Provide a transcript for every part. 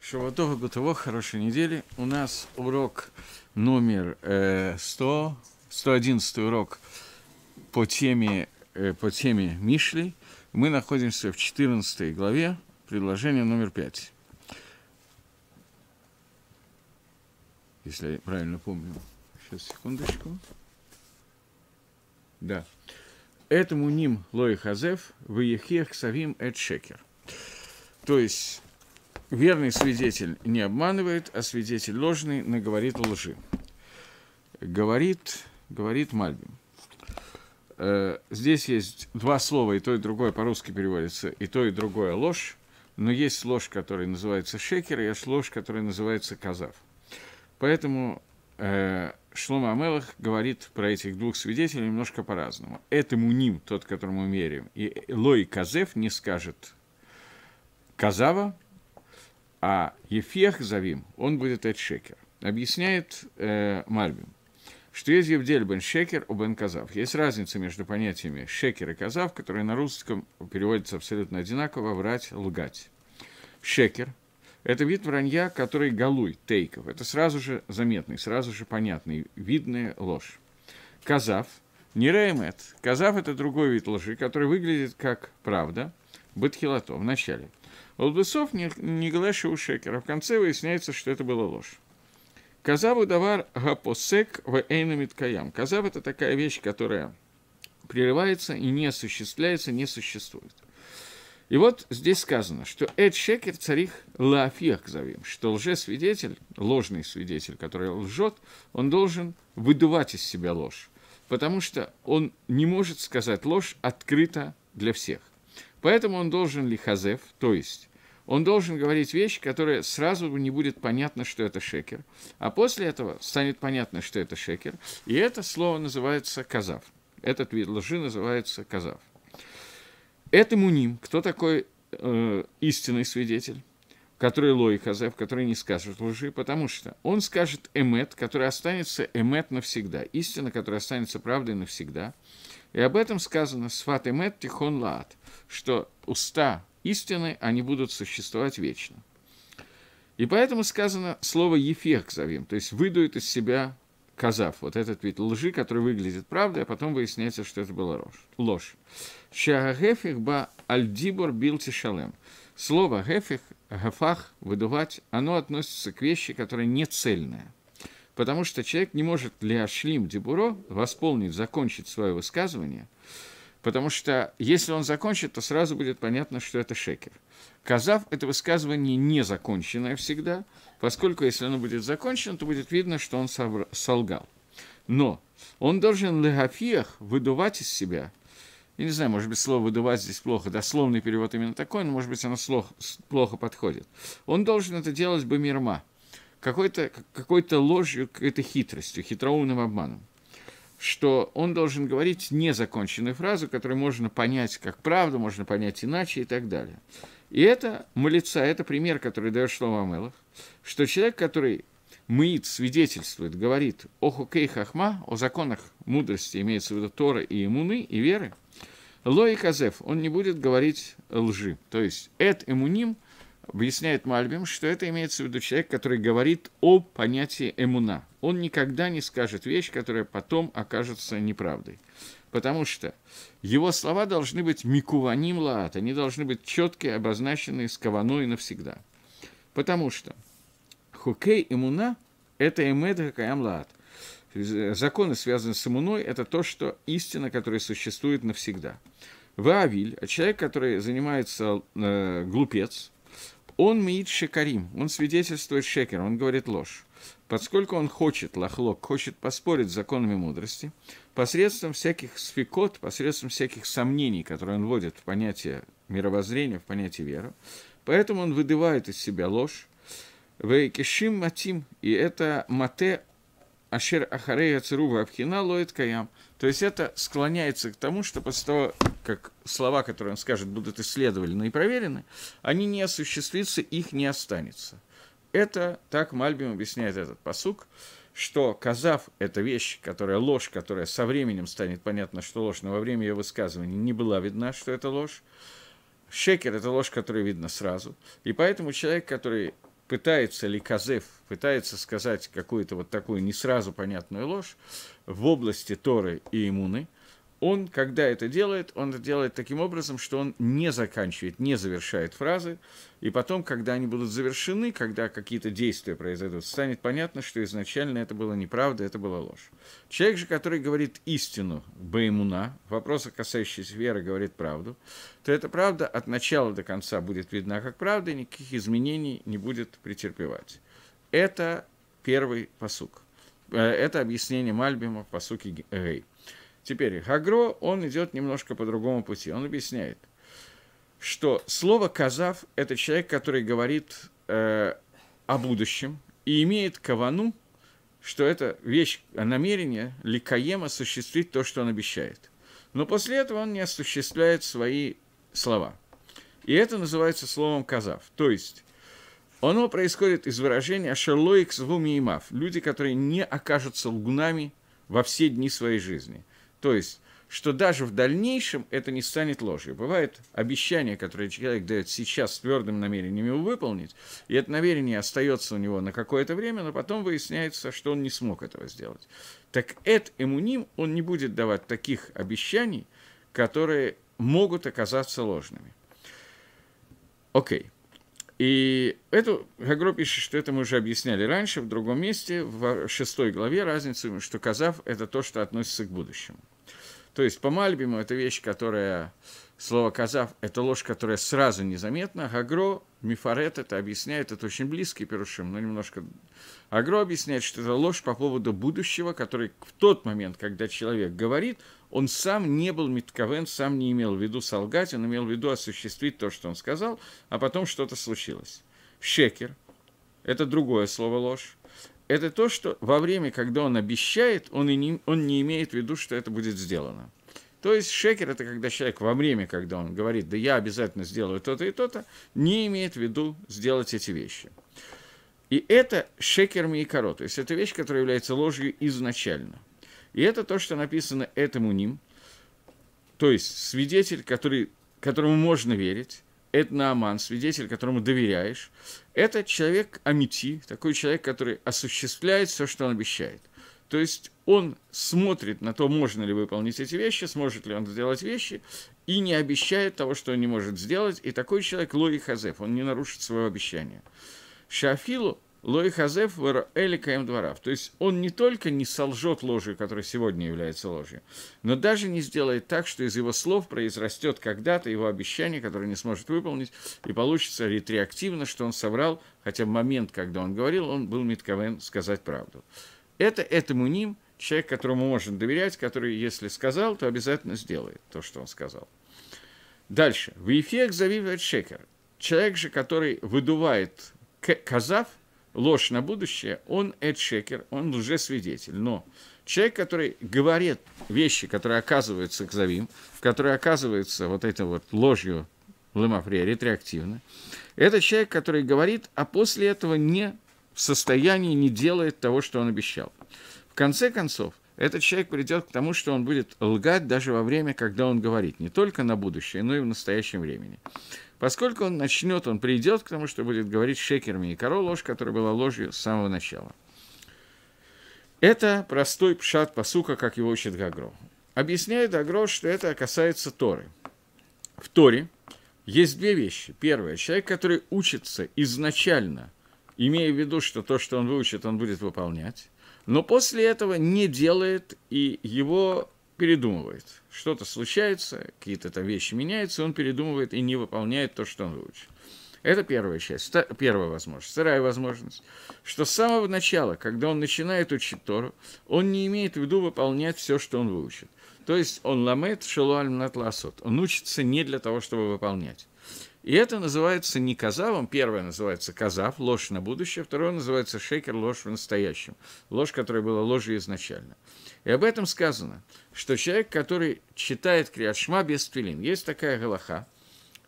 Шаватова Гутово, хорошей недели. У нас урок номер 100, э, 111 урок по теме, э, по теме Мишли. Мы находимся в 14 главе, предложение номер 5. Если я правильно помню. Сейчас, секундочку. Да. Этому ним Лои Хазев, Ваехех Савим Эд Шекер. То есть, верный свидетель не обманывает, а свидетель ложный наговорит лжи. Говорит, говорит Мальбим. Э, здесь есть два слова, и то, и другое по-русски переводится, и то, и другое ложь, но есть ложь, которая называется шекер, и есть ложь, которая называется казав. Поэтому э, Шлома Амелах говорит про этих двух свидетелей немножко по-разному. Этому ним, тот, которому мы верим, и Лой Казев не скажет Казава, а Ефех Завим, он будет от шекер. Объясняет э, Мальбим, что есть Евдель бен шекер у бен казав. Есть разница между понятиями шекер и казав, которые на русском переводятся абсолютно одинаково – врать, лгать. Шекер – это вид вранья, который галуй, тейков. Это сразу же заметный, сразу же понятный, видная ложь. Казав – не реймет. Казав – это другой вид лжи, который выглядит как правда, бытхилато в начале – Лубысов Николай Шеушекера. В конце выясняется, что это была ложь. Казав давар гапосек в эйнамит каям. Казав – это такая вещь, которая прерывается и не осуществляется, не существует. И вот здесь сказано, что Эд Шекер царих лафиях зовем, что лжесвидетель, ложный свидетель, который лжет, он должен выдувать из себя ложь, потому что он не может сказать ложь открыто для всех. Поэтому он должен лихазев, то есть он должен говорить вещи, которые сразу не будет понятно, что это шекер. А после этого станет понятно, что это шекер. И это слово называется казав. Этот вид лжи называется казав. Это муним. Кто такой э, истинный свидетель? который Лой Хазев, который не скажет лжи, потому что он скажет эмет, который останется эмет навсегда, истина, которая останется правдой навсегда. И об этом сказано «Сфат и мет тихон лаат», что уста истины, они будут существовать вечно. И поэтому сказано слово «ефех» завим, то есть выдует из себя казав, вот этот вид лжи, который выглядит правдой, а потом выясняется, что это была ложь. «Шагагефих ба альдибор билти шалем». Слово «гефих», «гефах», «выдувать», оно относится к вещи, которая не цельная. Потому что человек не может для Шлим Дебуро восполнить, закончить свое высказывание, потому что если он закончит, то сразу будет понятно, что это шекер. Казав – это высказывание не законченное всегда, поскольку если оно будет закончено, то будет видно, что он солгал. Но он должен легафиях выдувать из себя я не знаю, может быть, слово «выдувать» здесь плохо, дословный перевод именно такой, но, может быть, оно плохо подходит. Он должен это делать бы мирма – какой-то какой ложью, какой-то хитростью, хитроумным обманом, что он должен говорить незаконченную фразу, которую можно понять как правду, можно понять иначе и так далее. И это молится, это пример, который дает Шлома Амелах, что человек, который Мыит свидетельствует, говорит о хукей хахма, о законах мудрости, имеется в виду Тора и иммуны, и веры, Лои Казев, он не будет говорить лжи. То есть, эт имуним Объясняет Мальбим, что это имеется в виду человек, который говорит о понятии эмуна. Он никогда не скажет вещь, которая потом окажется неправдой. Потому что его слова должны быть микуваним лаат, они должны быть четкие, обозначенные с каваной навсегда. Потому что хукей имуна – это эмед хакаям лаат. Законы, связанные с эмуной, это то, что истина, которая существует навсегда. Ваавиль, человек, который занимается э, глупец – он Миит Шекарим, он свидетельствует Шекер, он говорит ложь. Поскольку он хочет, лохлок, хочет поспорить с законами мудрости, посредством всяких сфикот, посредством всяких сомнений, которые он вводит в понятие мировоззрения, в понятие веры, поэтому он выдывает из себя ложь, Вейкишим Матим, и это Мате Ашер Ахарея Цирува Абхина Лоид Каям – то есть это склоняется к тому, что после того, как слова, которые он скажет, будут исследованы и проверены, они не осуществятся, их не останется. Это так Мальбим объясняет этот посук, что казав – это вещь, которая ложь, которая со временем станет понятно, что ложь, но во время ее высказывания не была видна, что это ложь. Шекер – это ложь, которая видна сразу. И поэтому человек, который пытается, ли казев, пытается сказать какую-то вот такую не сразу понятную ложь, в области Торы и Имуны, он, когда это делает, он это делает таким образом, что он не заканчивает, не завершает фразы, и потом, когда они будут завершены, когда какие-то действия произойдут, станет понятно, что изначально это было неправда, это была ложь. Человек же, который говорит истину, баймуна, в вопросах, касающихся веры, говорит правду, то эта правда от начала до конца будет видна как правда, и никаких изменений не будет претерпевать. Это первый посук. Э, это объяснение Мальбима по суке Гей. Э, Теперь Гагро, он идет немножко по другому пути. Он объясняет, что слово «казав» – это человек, который говорит э, о будущем и имеет кавану, что это вещь, намерение Ликаем осуществить то, что он обещает. Но после этого он не осуществляет свои слова. И это называется словом «казав». То есть оно происходит из выражения «шерлоик звумиимав» – люди, которые не окажутся лгунами во все дни своей жизни. То есть, что даже в дальнейшем это не станет ложью. Бывают обещания, которые человек дает сейчас с твердым намерением его выполнить, и это намерение остается у него на какое-то время, но потом выясняется, что он не смог этого сделать. Так Эд Эмуним, он не будет давать таких обещаний, которые могут оказаться ложными. Окей. Okay. И эту Гагро пишет, что это мы уже объясняли раньше, в другом месте, в шестой главе, разницу, что казав – это то, что относится к будущему. То есть по Мальбиму это вещь, которая, слово казав, это ложь, которая сразу незаметна. А Гагро Мифарет это объясняет, это очень близкий перушим, но немножко... Агро объясняет, что это ложь по поводу будущего, который в тот момент, когда человек говорит, он сам не был Митковен, сам не имел в виду солгать, он имел в виду осуществить то, что он сказал, а потом что-то случилось. Шекер – это другое слово ложь. Это то, что во время, когда он обещает, он, и не, он не имеет в виду, что это будет сделано. То есть шекер – это когда человек во время, когда он говорит, да я обязательно сделаю то-то и то-то, не имеет в виду сделать эти вещи. И это шекер миикаро, то есть это вещь, которая является ложью изначально – и это то, что написано этому ним, то есть свидетель, который, которому можно верить, это Нааман, свидетель, которому доверяешь, это человек Амити, такой человек, который осуществляет все, что он обещает. То есть он смотрит на то, можно ли выполнить эти вещи, сможет ли он сделать вещи, и не обещает того, что он не может сделать. И такой человек Лои Хазеф, он не нарушит свое обещание. Шафилу Лои Хазеф Эль Каем Дворав. То есть он не только не солжет ложью, которая сегодня является ложью, но даже не сделает так, что из его слов произрастет когда-то его обещание, которое не сможет выполнить, и получится ретреактивно, что он соврал, хотя в момент, когда он говорил, он был Митковен сказать правду. Это этому ним, человек, которому можно доверять, который, если сказал, то обязательно сделает то, что он сказал. Дальше. В эффект завивает шекер. Человек же, который выдувает казав – ложь на будущее, он эдшекер, он уже свидетель. Но человек, который говорит вещи, которые оказываются к завим, которые оказываются вот этой вот ложью Лемафрия реактивно, это человек, который говорит, а после этого не в состоянии, не делает того, что он обещал. В конце концов, этот человек придет к тому, что он будет лгать даже во время, когда он говорит, не только на будущее, но и в настоящем времени. Поскольку он начнет, он придет к тому, что будет говорить шекерми и коро ложь, которая была ложью с самого начала. Это простой пшат посука, как его учит Гагро. Объясняет Гагро, что это касается Торы. В Торе есть две вещи. Первое, человек, который учится изначально, имея в виду, что то, что он выучит, он будет выполнять, но после этого не делает, и его передумывает. Что-то случается, какие-то там вещи меняются, он передумывает и не выполняет то, что он выучил. Это первая часть, та, первая возможность. Вторая возможность, что с самого начала, когда он начинает учить Тору, он не имеет в виду выполнять все, что он выучит. То есть он ламет шелуальм натласот. Он учится не для того, чтобы выполнять. И это называется не казавом, первое называется казав, ложь на будущее, второе называется шейкер, ложь в настоящем, ложь, которая была ложью изначально. И об этом сказано, что человек, который читает Криашма без твилин, есть такая галаха,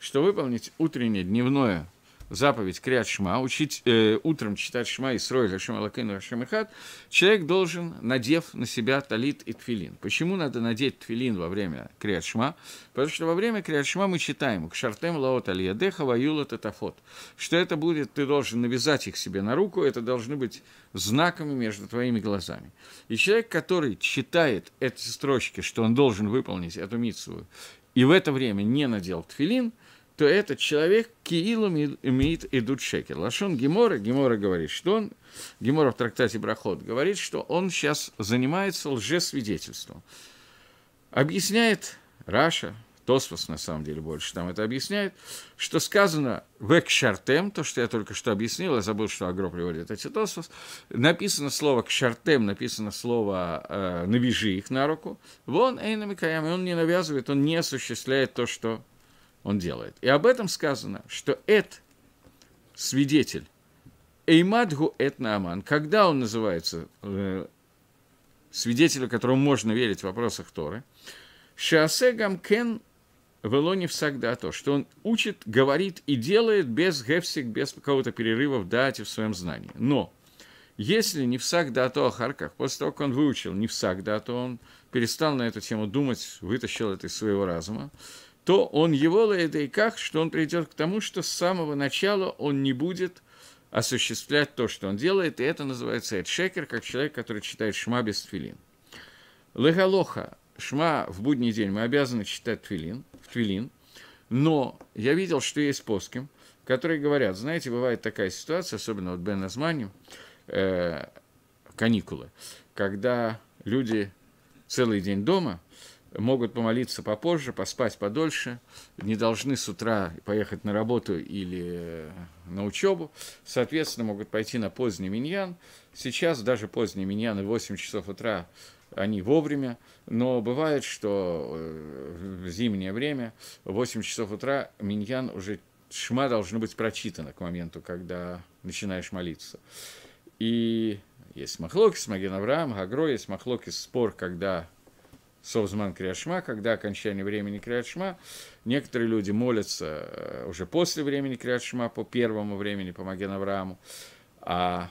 что выполнить утреннее, дневное заповедь Криат Шма, учить, э, утром читать Шма и Срой Гашем Алакейну Гашем Ихат, человек должен, надев на себя талит и тфилин. Почему надо надеть тфилин во время Криат Шма? Потому что во время Криат Шма мы читаем «Кшартем лаот алиядеха ваюла татафот», что это будет, ты должен навязать их себе на руку, это должны быть знаками между твоими глазами. И человек, который читает эти строчки, что он должен выполнить эту митсу, и в это время не надел тфилин – то этот человек Киилу имеет идут шекер. Лашон Гемора, Гемора говорит, что он, Гемора в трактате Брахот говорит, что он сейчас занимается лжесвидетельством. Объясняет Раша, Тосфос, на самом деле, больше там это объясняет, что сказано в экшартем то, что я только что объяснил, я забыл, что Агро приводит эти Тосфос, написано слово «кшартем», написано слово э, «навяжи их на руку», вон «эйнами и он не навязывает, он не осуществляет то, что он делает. И об этом сказано, что Эд, свидетель, Эймадгу Эд Нааман, когда он называется э, свидетелю, которому можно верить в вопросах Торы, Шаасегам Кен Велонив Сагдато, что он учит, говорит и делает без гефсик, без какого-то перерыва в дате, в своем знании. Но если не в Сагдато о а Харках, после того, как он выучил не в Сагдато, он перестал на эту тему думать, вытащил это из своего разума, то он его это и как, что он придет к тому, что с самого начала он не будет осуществлять то, что он делает, и это называется Эдшекер, как человек, который читает Шма без твилин. Легалоха, Шма в будний день мы обязаны читать твилин, в твилин, но я видел, что есть поским, которые говорят, знаете, бывает такая ситуация, особенно вот Бен Азмани, э, каникулы, когда люди целый день дома – могут помолиться попозже, поспать подольше, не должны с утра поехать на работу или э, на учебу, соответственно, могут пойти на поздний миньян. Сейчас даже поздний миньян и 8 часов утра они вовремя, но бывает, что э, в зимнее время, в 8 часов утра, миньян уже шма должно быть прочитано к моменту, когда начинаешь молиться. И есть махлокис, Маген Авраам, Агро, есть махлокис, спор, когда Совзман Криашма, когда окончание времени Криашма. Некоторые люди молятся э, уже после времени Криашма, по первому времени, по Маген Аврааму. А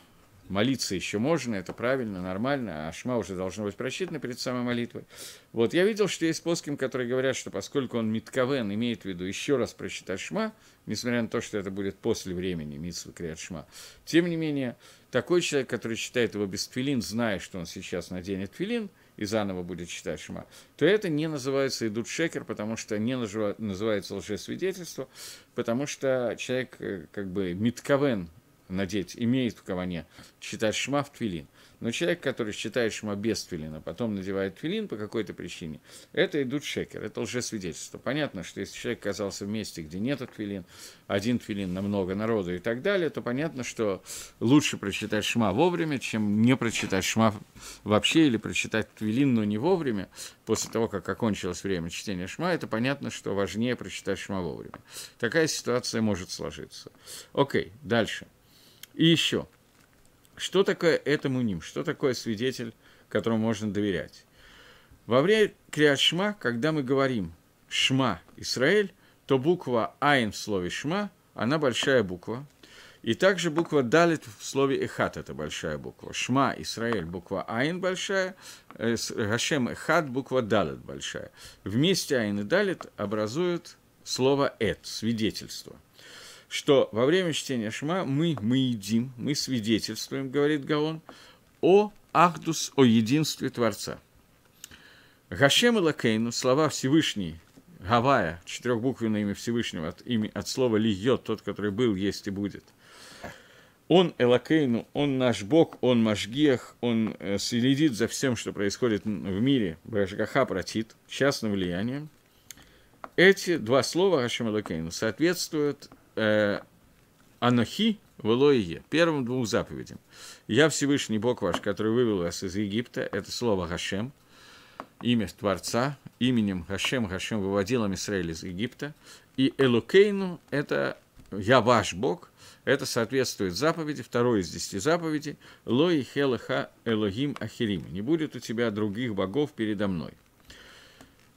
молиться еще можно, это правильно, нормально, а шма уже должно быть просчитано перед самой молитвой. Вот, я видел, что есть плоским, которые говорят, что поскольку он Митковен имеет в виду еще раз прочитать шма, несмотря на то, что это будет после времени Митсва Криат Шма, тем не менее, такой человек, который читает его без твилин, зная, что он сейчас наденет твилин – и заново будет читать Шма, то это не называется идут шекер, потому что не называется лжесвидетельство, потому что человек э, как бы митковен надеть, имеет в каване читать шма в твилин. Но человек, который считает шма без твилина, потом надевает твилин по какой-то причине, это идут шекер, это уже свидетельство. Понятно, что если человек оказался в месте, где нет твилин, один твилин на много народу и так далее, то понятно, что лучше прочитать шма вовремя, чем не прочитать шма вообще или прочитать твилин, но не вовремя, после того, как окончилось время чтения шма, это понятно, что важнее прочитать шма вовремя. Такая ситуация может сложиться. Окей, дальше – и еще, что такое этому ним, что такое свидетель, которому можно доверять? Во время Криашма, когда мы говорим «Шма Израиль», то буква «Айн» в слове «Шма», она большая буква, и также буква «далит» в слове «эхат» – это большая буква. «Шма» – «Исраэль» – буква «аин» большая, «гашем» э, – «эхат» – буква «далит» большая. Вместе «аин» и «далит» образуют слово «эт» – свидетельство – что во время чтения Шма мы, мы едим, мы свидетельствуем, говорит Гаон, о Ахдус, о единстве Творца. Гашем и Лакейну, слова Всевышний, Гавая, четырехбуквенное имя Всевышнего, от, имя, от слова Льет, тот, который был, есть и будет. Он Элакейну, он наш Бог, он Машгех, он э, следит за всем, что происходит в мире, Башгаха протит, частным влиянием. Эти два слова Гашем Элакейну соответствуют Э, анохи в первым двум заповедям. «Я Всевышний Бог ваш, который вывел вас из Египта» – это слово «Гашем», имя Творца, именем Гашем, Гашем выводил Амисраэль из Египта, и Элукейну – это «Я ваш Бог», это соответствует заповеди, второй из десяти заповедей, «Лои хелаха элогим ахирим» – «Не будет у тебя других богов передо мной».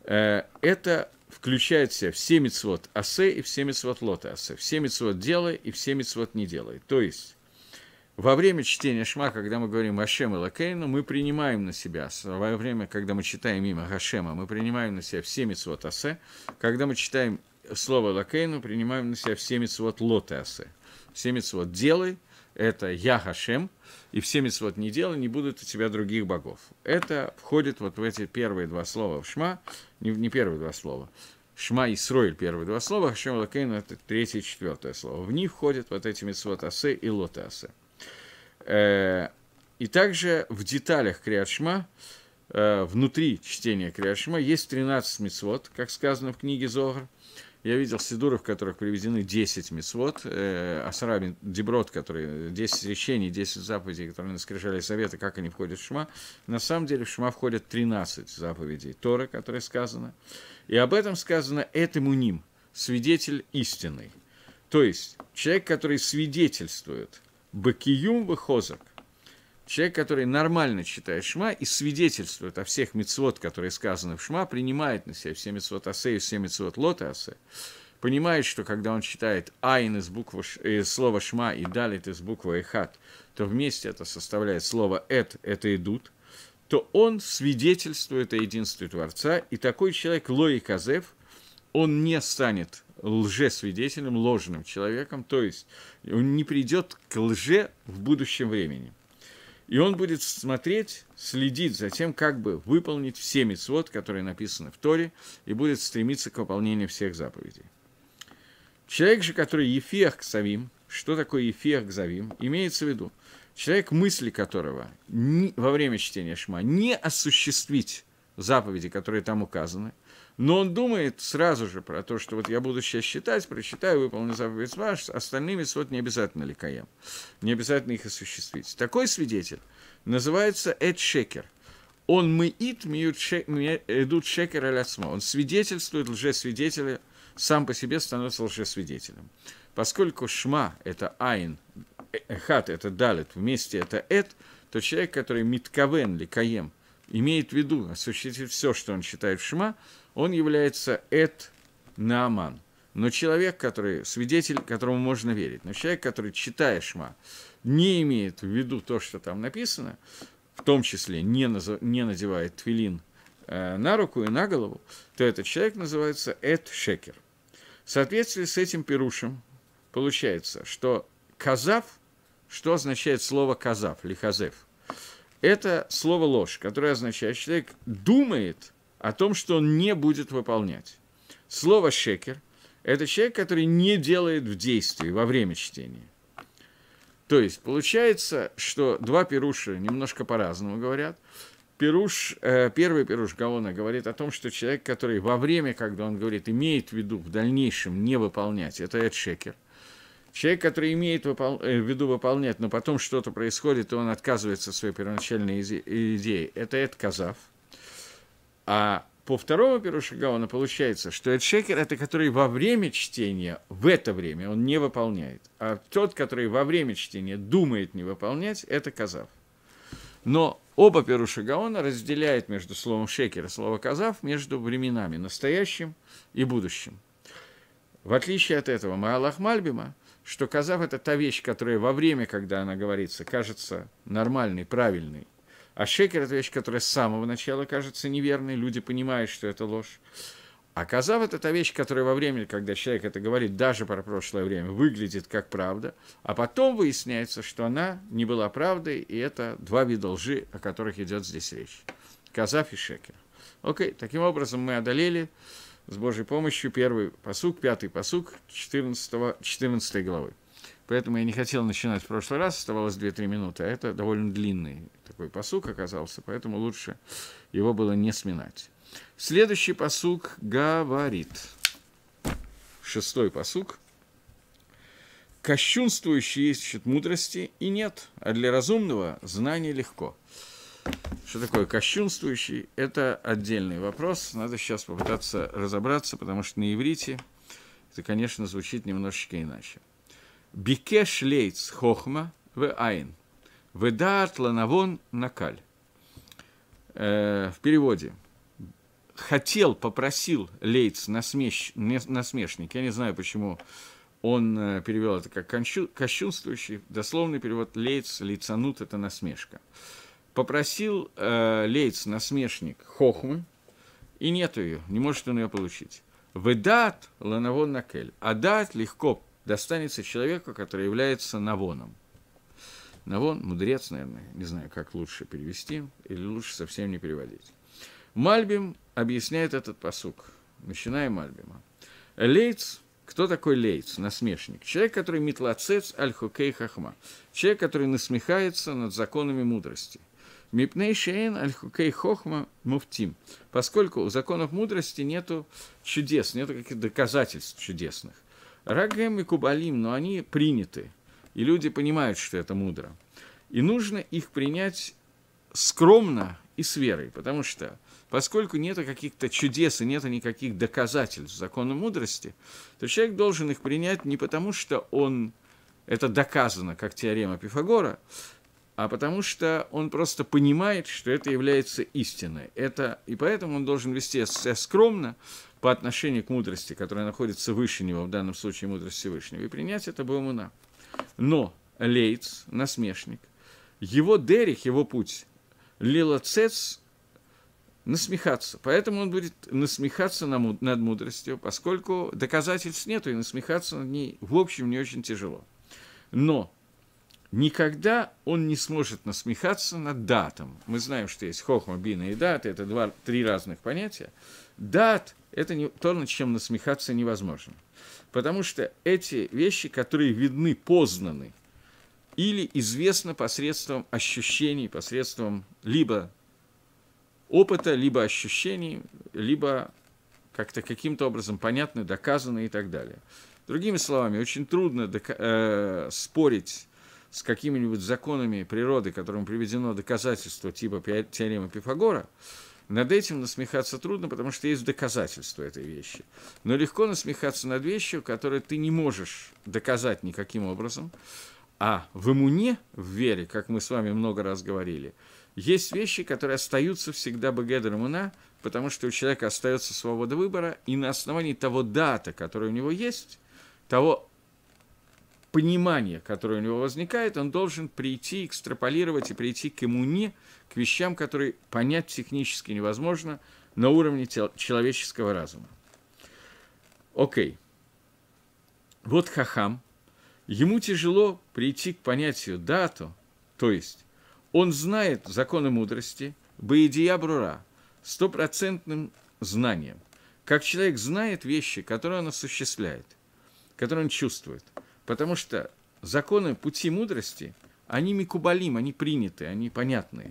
Э, это включает в себя все мицвод асе и все мицвод лота асе, все мицвод делай и все мицвод не делай. То есть, во время чтения Шма, когда мы говорим Ашем и Лакейну, мы принимаем на себя, во время, когда мы читаем имя Хашема, мы принимаем на себя все мицвод асе, когда мы читаем слово Лакейну, принимаем на себя все мицвод лота асе, все мицвод делай – это «Я Хашем», и все митцвот не делай, не будут у тебя других богов. Это входит вот в эти первые два слова в Шма, не, не первые два слова, Шма и Сроиль первые два слова, Хашем Лакейн – это третье и четвертое слово. В них входят вот эти митцвот Асе и Лотасе. Э, и также в деталях Криашма, э, внутри чтения Криашма, есть 13 митцвот, как сказано в книге Зогар – я видел сидуров, в которых приведены 10 мецвод, э, Асрабин, Деброд, которые 10 речений, 10 заповедей, которые на скрижале совета, как они входят в Шма. На самом деле в Шма входят 13 заповедей Торы, которые сказано. И об этом сказано этому ним, свидетель истинный, То есть человек, который свидетельствует Бакиюм Бахозак, Человек, который нормально читает Шма и свидетельствует о всех мецвод, которые сказаны в Шма, принимает на себя все мецвод Асе и все мецвод Лота Асе, понимает, что когда он читает Айн из буквы, э, слова Шма и Далит из буквы Эхат, то вместе это составляет слово Эт, это идут, то он свидетельствует о единстве Творца, и такой человек, Лои Казев, он не станет лжесвидетелем, ложным человеком, то есть он не придет к лже в будущем времени. И он будет смотреть, следить за тем, как бы выполнить все мецвод, которые написаны в Торе, и будет стремиться к выполнению всех заповедей. Человек же, который Ефех к что такое Ефех к имеется в виду, человек, мысли которого ни, во время чтения Шма не осуществить заповеди, которые там указаны – но он думает сразу же про то, что вот я буду сейчас считать, прочитаю, выполню заповедь ваш, остальными сот не обязательно ликаем, не обязательно их осуществить. Такой свидетель называется Эд Шекер. Он мыит идут Шекер алясма. Он свидетельствует лжесвидетеля, сам по себе становится лжесвидетелем. Поскольку шма – это айн, э, хат – это далит, вместе – это эд, то человек, который митковен, ликаем – имеет в виду осуществить все, что он читает в Шма, он является Эд Наман. Но человек, который, свидетель, которому можно верить, но человек, который читает Шма, не имеет в виду то, что там написано, в том числе не, назов, не надевает твилин э, на руку и на голову, то этот человек называется Эд Шекер. В соответствии с этим пирушем получается, что казав, что означает слово казав, лихазев – это слово ложь, которое означает, что человек думает о том, что он не будет выполнять. Слово шекер – это человек, который не делает в действии во время чтения. То есть получается, что два пируша немножко по-разному говорят. Пируш, э, первый пируш Гаона говорит о том, что человек, который во время, когда он говорит, имеет в виду в дальнейшем не выполнять, это Эд Шекер – Человек, который имеет выпол... Э, в виду выполнять, но потом что-то происходит, и он отказывается от своей первоначальной идеи, это это казав. А по второму Перушигаона получается, что это шекер, это который во время чтения, в это время он не выполняет. А тот, который во время чтения думает не выполнять, это казав. Но оба Перушигаона разделяют между словом шекер и словом казав между временами, настоящим и будущим. В отличие от этого Маалах Мальбима, что казав – это та вещь, которая во время, когда она говорится, кажется нормальной, правильной, а шекер – это вещь, которая с самого начала кажется неверной, люди понимают, что это ложь. А казав – это та вещь, которая во время, когда человек это говорит, даже про прошлое время, выглядит как правда, а потом выясняется, что она не была правдой, и это два вида лжи, о которых идет здесь речь. Казав и шекер. Окей, таким образом мы одолели с Божьей помощью первый посук, пятый посук 14, 14 главы. Поэтому я не хотел начинать в прошлый раз, оставалось 2-3 минуты, а это довольно длинный такой посук оказался, поэтому лучше его было не сминать. Следующий посук говорит, шестой посук, «Кощунствующий ищет мудрости, и нет, а для разумного знание легко». Что такое кощунствующий? Это отдельный вопрос. Надо сейчас попытаться разобраться, потому что на иврите это, конечно, звучит немножечко иначе. Бикеш лейц хохма в айн. Ведаат ланавон накаль. Э, в переводе. Хотел, попросил лейц насмеш... насмешник. Я не знаю, почему он э, перевел это как кощунствующий. Дословный перевод лейц, лейцанут – это насмешка попросил э, Лейц, насмешник, хохмы, и нет ее, не может он ее получить. Выдат ланавон накель, а дат легко достанется человеку, который является навоном. Навон, мудрец, наверное, не знаю, как лучше перевести, или лучше совсем не переводить. Мальбим объясняет этот посук, начиная Мальбима. Лейц, кто такой лейц, насмешник? Человек, который метлацец аль-хукей хахма. Человек, который насмехается над законами мудрости. Мипней шейн аль-хукей хохма муфтим. Поскольку у законов мудрости нету чудес, нету каких-то доказательств чудесных. Рагем и кубалим, но они приняты. И люди понимают, что это мудро. И нужно их принять скромно и с верой, потому что поскольку нет каких-то чудес и нет никаких доказательств закона мудрости, то человек должен их принять не потому, что он это доказано, как теорема Пифагора, а потому что он просто понимает, что это является истиной. Это, и поэтому он должен вести себя скромно по отношению к мудрости, которая находится выше него, в данном случае мудрость Всевышнего, и принять это Баумуна. Но Лейц, насмешник, его Дерих, его путь, Лила насмехаться. Поэтому он будет насмехаться над мудростью, поскольку доказательств нету, и насмехаться над ней, в общем, не очень тяжело. Но Никогда он не сможет насмехаться над датом. Мы знаем, что есть хохма, бина и дат, это два, три разных понятия. Дат – это не, то, над чем насмехаться невозможно. Потому что эти вещи, которые видны, познаны, или известно посредством ощущений, посредством либо опыта, либо ощущений, либо как-то каким-то образом понятны, доказаны и так далее. Другими словами, очень трудно дока- э, спорить с какими-нибудь законами природы, которым приведено доказательство типа теоремы Пифагора, над этим насмехаться трудно, потому что есть доказательства этой вещи. Но легко насмехаться над вещью, которую ты не можешь доказать никаким образом. А в иммуне, в вере, как мы с вами много раз говорили, есть вещи, которые остаются всегда бегедер иммуна, потому что у человека остается свобода выбора, и на основании того дата, который у него есть, того понимание, которое у него возникает, он должен прийти, экстраполировать и прийти к иммуне, к вещам, которые понять технически невозможно на уровне тел- человеческого разума. Окей. Okay. Вот хахам. Ему тяжело прийти к понятию дату, то есть он знает законы мудрости, боедия брура, стопроцентным знанием. Как человек знает вещи, которые он осуществляет, которые он чувствует – Потому что законы пути мудрости, они микубалим, они приняты, они понятные.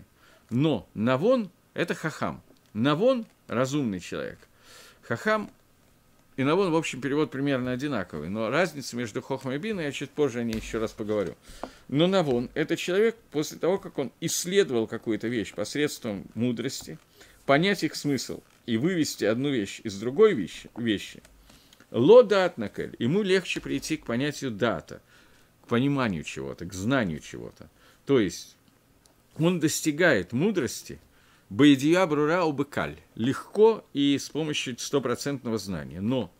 Но навон – это хахам. Навон – разумный человек. Хахам и навон, в общем, перевод примерно одинаковый. Но разница между хохмой и биной, я чуть позже о ней еще раз поговорю. Но навон – это человек, после того, как он исследовал какую-то вещь посредством мудрости, понять их смысл и вывести одну вещь из другой вещи, вещи – Ло дат Ему легче прийти к понятию дата, к пониманию чего-то, к знанию чего-то. То есть он достигает мудрости Баидия Брура Убыкаль легко и с помощью стопроцентного знания. Но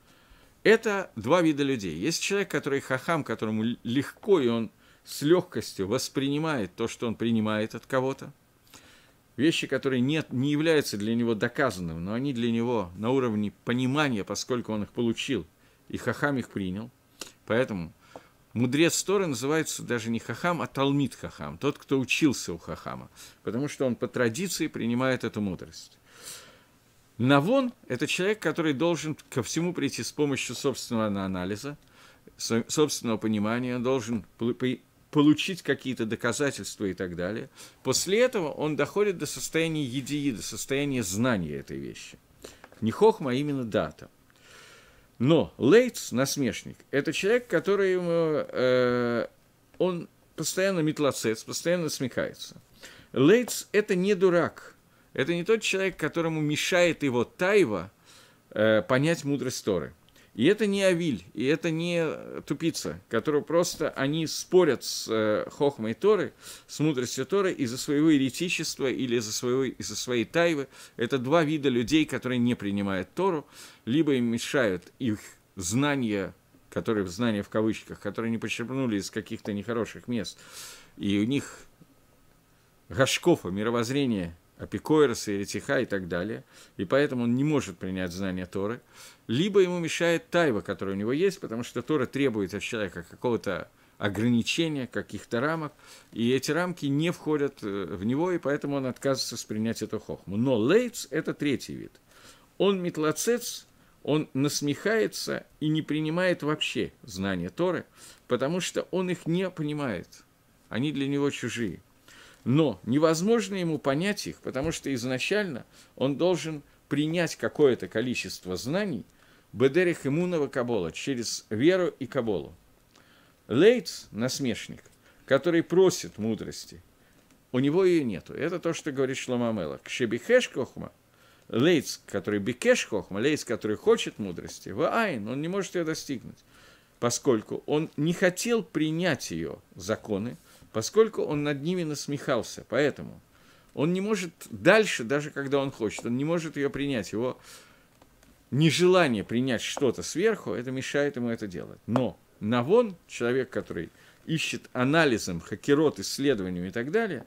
это два вида людей. Есть человек, который хахам, которому легко, и он с легкостью воспринимает то, что он принимает от кого-то вещи, которые нет, не являются для него доказанным, но они для него на уровне понимания, поскольку он их получил, и хахам их принял. Поэтому мудрец Торы называется даже не хахам, а талмит хахам, тот, кто учился у хахама, потому что он по традиции принимает эту мудрость. Навон – это человек, который должен ко всему прийти с помощью собственного анализа, собственного понимания, он должен получить какие-то доказательства и так далее. После этого он доходит до состояния едии, до состояния знания этой вещи. Не хохма, а именно дата. Но Лейтс, насмешник, это человек, который ему, э, он постоянно метлоцец, постоянно смекается. Лейтс – это не дурак, это не тот человек, которому мешает его тайва э, понять мудрость Торы. И это не Авиль, и это не э, тупица, которую просто они спорят с э, хохмой Торы, с мудростью Торы из-за своего еретичества или из-за, своего, из-за своей тайвы. Это два вида людей, которые не принимают Тору, либо им мешают их знания, которые знания в кавычках, которые не почерпнули из каких-то нехороших мест, и у них Гашков, мировоззрение или тиха и так далее, и поэтому он не может принять знание Торы, либо ему мешает тайва, которая у него есть, потому что Тора требует от человека какого-то ограничения, каких-то рамок, и эти рамки не входят э, в него, и поэтому он отказывается принять эту хохму. Но лейц – это третий вид. Он метлоцец, он насмехается и не принимает вообще знания Торы, потому что он их не понимает. Они для него чужие – но невозможно ему понять их, потому что изначально он должен принять какое-то количество знаний Бедерих иммунного Кабола через веру и Каболу. Лейтс – насмешник, который просит мудрости. У него ее нету. Это то, что говорит Шломамела. Кшебихеш кохма, Лейтс, который бикеш хохма, Лейтс, который хочет мудрости, айн, он не может ее достигнуть, поскольку он не хотел принять ее законы – поскольку он над ними насмехался. Поэтому он не может дальше, даже когда он хочет, он не может ее принять. Его нежелание принять что-то сверху, это мешает ему это делать. Но Навон, человек, который ищет анализом, хакерот, исследованием и так далее,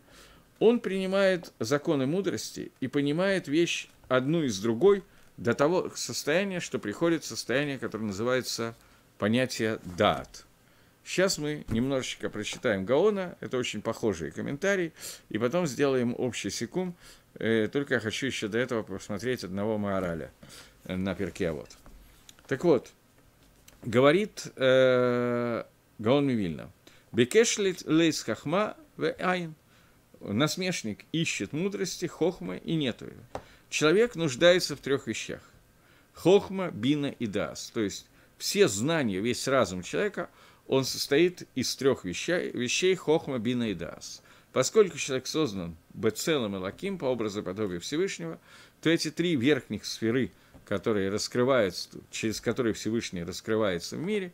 он принимает законы мудрости и понимает вещь одну из другой до того состояния, что приходит состояние, которое называется понятие «дат». Сейчас мы немножечко прочитаем Гаона, это очень похожие комментарии, и потом сделаем общий секум. Э, только я хочу еще до этого посмотреть одного Маораля э, на перке. А вот. Так вот, говорит э, Гаон Мивильна, «Бекешлит лейс хахма в айн». Насмешник ищет мудрости, хохмы и нету ее. Человек нуждается в трех вещах. Хохма, бина и дас. То есть все знания, весь разум человека – он состоит из трех вещей, вещей хохма, бина и дас. Поскольку человек создан бецелом и лаким по образу и подобию Всевышнего, то эти три верхних сферы, которые раскрываются, через которые Всевышний раскрывается в мире,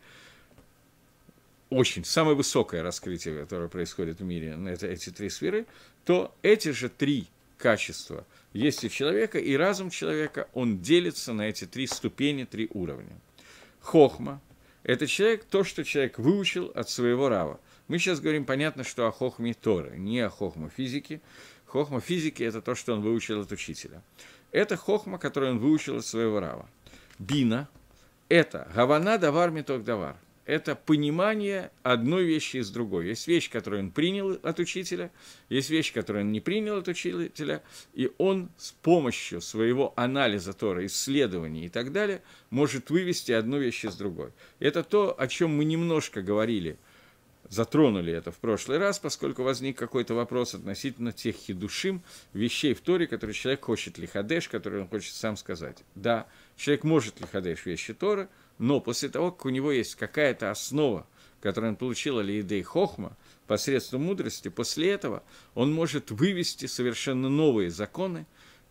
очень, самое высокое раскрытие, которое происходит в мире, это эти три сферы, то эти же три качества есть у человека, и разум человека, он делится на эти три ступени, три уровня. Хохма, это человек, то, что человек выучил от своего рава. Мы сейчас говорим, понятно, что о хохме Торы, не о хохме физики. Хохма физики – это то, что он выучил от учителя. Это хохма, которую он выучил от своего рава. Бина – это гавана давар меток давар – это понимание одной вещи из другой. Есть вещь, которую он принял от учителя, есть вещь, которую он не принял от учителя, и он с помощью своего анализа Тора, исследований и так далее, может вывести одну вещь из другой. Это то, о чем мы немножко говорили, затронули это в прошлый раз, поскольку возник какой-то вопрос относительно тех хидушим, вещей в Торе, которые человек хочет лихадеш, которые он хочет сам сказать. Да, человек может лихадеш вещи Торы? Но после того, как у него есть какая-то основа, которую он получил или идеи Хохма, посредством мудрости, после этого он может вывести совершенно новые законы,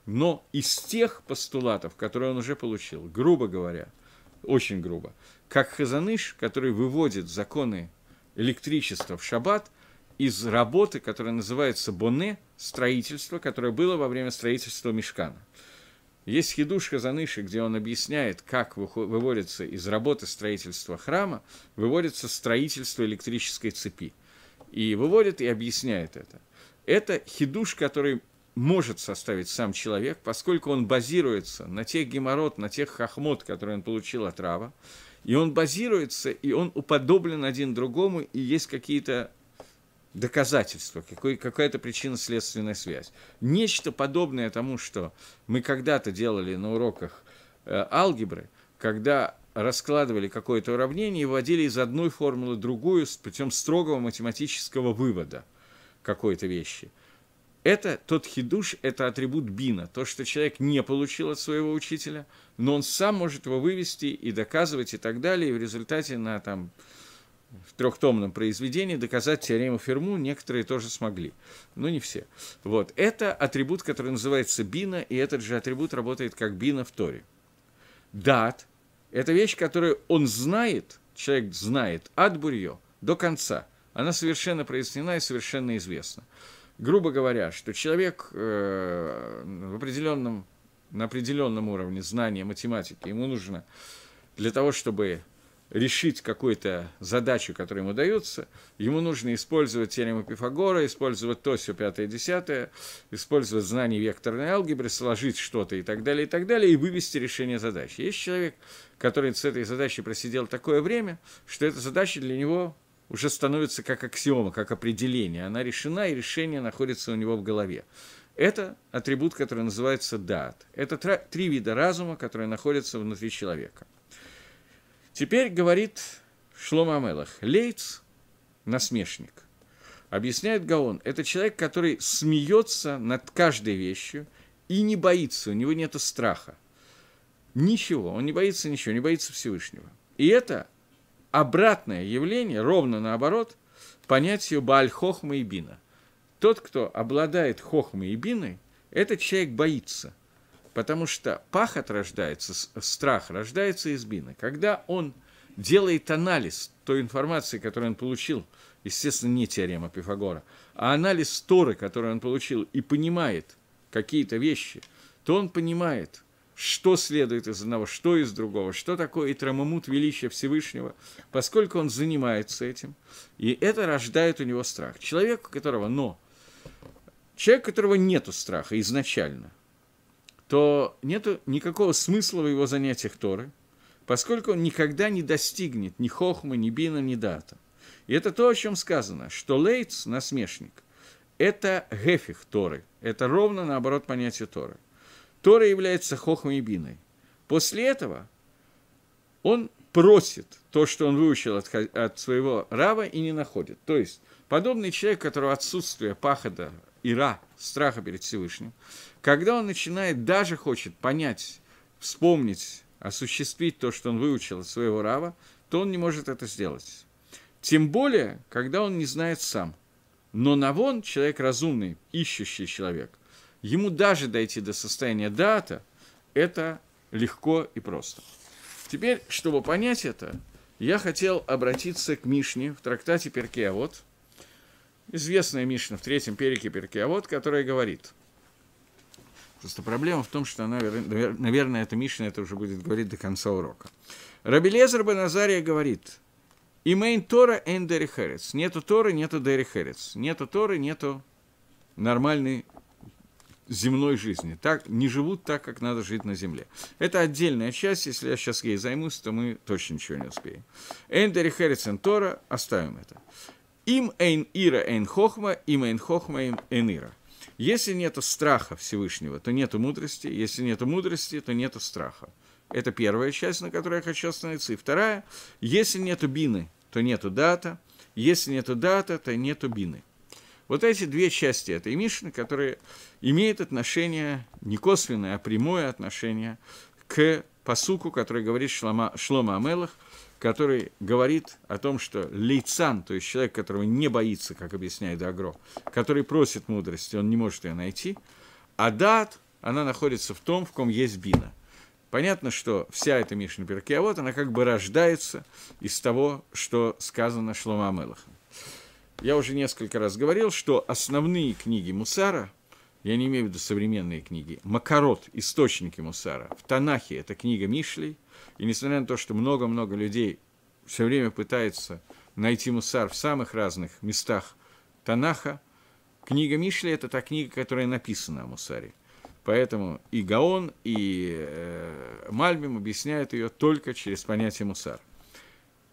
но из тех постулатов, которые он уже получил, грубо говоря, очень грубо, как Хазаныш, который выводит законы электричества в шаббат из работы, которая называется «Боне», строительство, которое было во время строительства Мешкана – есть хидуш Хазаныши, где он объясняет, как выводится из работы строительства храма, выводится строительство электрической цепи. И выводит и объясняет это. Это хидуш, который может составить сам человек, поскольку он базируется на тех геморрот, на тех хохмот, которые он получил от Рава, и он базируется, и он уподоблен один другому, и есть какие-то доказательство, какой, какая-то причинно-следственная связь. Нечто подобное тому, что мы когда-то делали на уроках э, алгебры, когда раскладывали какое-то уравнение и вводили из одной формулы другую с путем строгого математического вывода какой-то вещи. Это тот хидуш, это атрибут бина, то, что человек не получил от своего учителя, но он сам может его вывести и доказывать и так далее, и в результате на там, в трехтомном произведении доказать теорему Ферму некоторые тоже смогли, но не все. Вот. Это атрибут, который называется бина, и этот же атрибут работает как бина в Торе. Дат – это вещь, которую он знает, человек знает от бурье до конца. Она совершенно прояснена и совершенно известна. Грубо говоря, что человек э, в определенном, на определенном уровне знания математики, ему нужно для того, чтобы решить какую-то задачу, которая ему дается, ему нужно использовать теорему Пифагора, использовать то, все пятое, десятое, использовать знания векторной алгебры, сложить что-то и так далее, и так далее, и вывести решение задачи. Есть человек, который с этой задачей просидел такое время, что эта задача для него уже становится как аксиома, как определение. Она решена, и решение находится у него в голове. Это атрибут, который называется дат. Это три вида разума, которые находятся внутри человека – Теперь говорит Амелах, Лейц – насмешник. Объясняет Гаон, это человек, который смеется над каждой вещью и не боится, у него нет страха. Ничего, он не боится ничего, не боится Всевышнего. И это обратное явление, ровно наоборот, понятию Бааль Хохма и Бина. Тот, кто обладает Хохмой и Биной, этот человек боится – Потому что пахот рождается, страх рождается из бины. Когда он делает анализ той информации, которую он получил, естественно, не теорема Пифагора, а анализ Торы, который он получил, и понимает какие-то вещи, то он понимает, что следует из одного, что из другого, что такое и трамамут величия Всевышнего, поскольку он занимается этим, и это рождает у него страх. Человек, у которого, но, человек, у которого нету страха изначально, то нет никакого смысла в его занятиях Торы, поскольку он никогда не достигнет ни хохмы, ни бина, ни дата. И это то, о чем сказано, что Лейц, насмешник, это гефих Торы, это ровно наоборот понятие Торы. Тора является хохмой и биной. После этого он просит то, что он выучил от, от своего раба и не находит. То есть, подобный человек, у которого отсутствие пахота ира, страха перед Всевышним, когда он начинает, даже хочет понять, вспомнить, осуществить то, что он выучил от своего рава, то он не может это сделать. Тем более, когда он не знает сам. Но Навон, человек разумный, ищущий человек, ему даже дойти до состояния дата, это легко и просто. Теперь, чтобы понять это, я хотел обратиться к Мишне в трактате Перкея. Вот – известная Мишна в третьем перике перке, а вот, которая говорит. Просто проблема в том, что она, наверное, эта Мишна это уже будет говорить до конца урока. Рабелезер Баназария говорит, и мейн Тора эн Дери Херец. Нету Торы, нету Дери Херец. Нету Торы, нету нормальной земной жизни. Так, не живут так, как надо жить на земле. Это отдельная часть, если я сейчас ей займусь, то мы точно ничего не успеем. Эндери Херрицен Тора, оставим это. Им эйн ира эйн хохма, им эйн хохма им эйн ира. Если нет страха Всевышнего, то нет мудрости. Если нет мудрости, то нет страха. Это первая часть, на которой я хочу остановиться. И вторая, если нет бины, то нету дата. Если нету дата, то нету бины. Вот эти две части этой Мишны, которые имеют отношение, не косвенное, а прямое отношение к посуку, который говорит Шлома, Шлома Амелах – который говорит о том, что лейцан, то есть человек, которого не боится, как объясняет Агро, который просит мудрости, он не может ее найти, а дат, она находится в том, в ком есть бина. Понятно, что вся эта Мишна Перке, вот она как бы рождается из того, что сказано Шлома Амелахом. Я уже несколько раз говорил, что основные книги Мусара, я не имею в виду современные книги, Макарот, источники Мусара, в Танахе это книга Мишлей – и несмотря на то, что много-много людей все время пытается найти мусар в самых разных местах Танаха, книга Мишли – это та книга, которая написана о мусаре. Поэтому и Гаон, и э, Мальбим объясняют ее только через понятие мусар.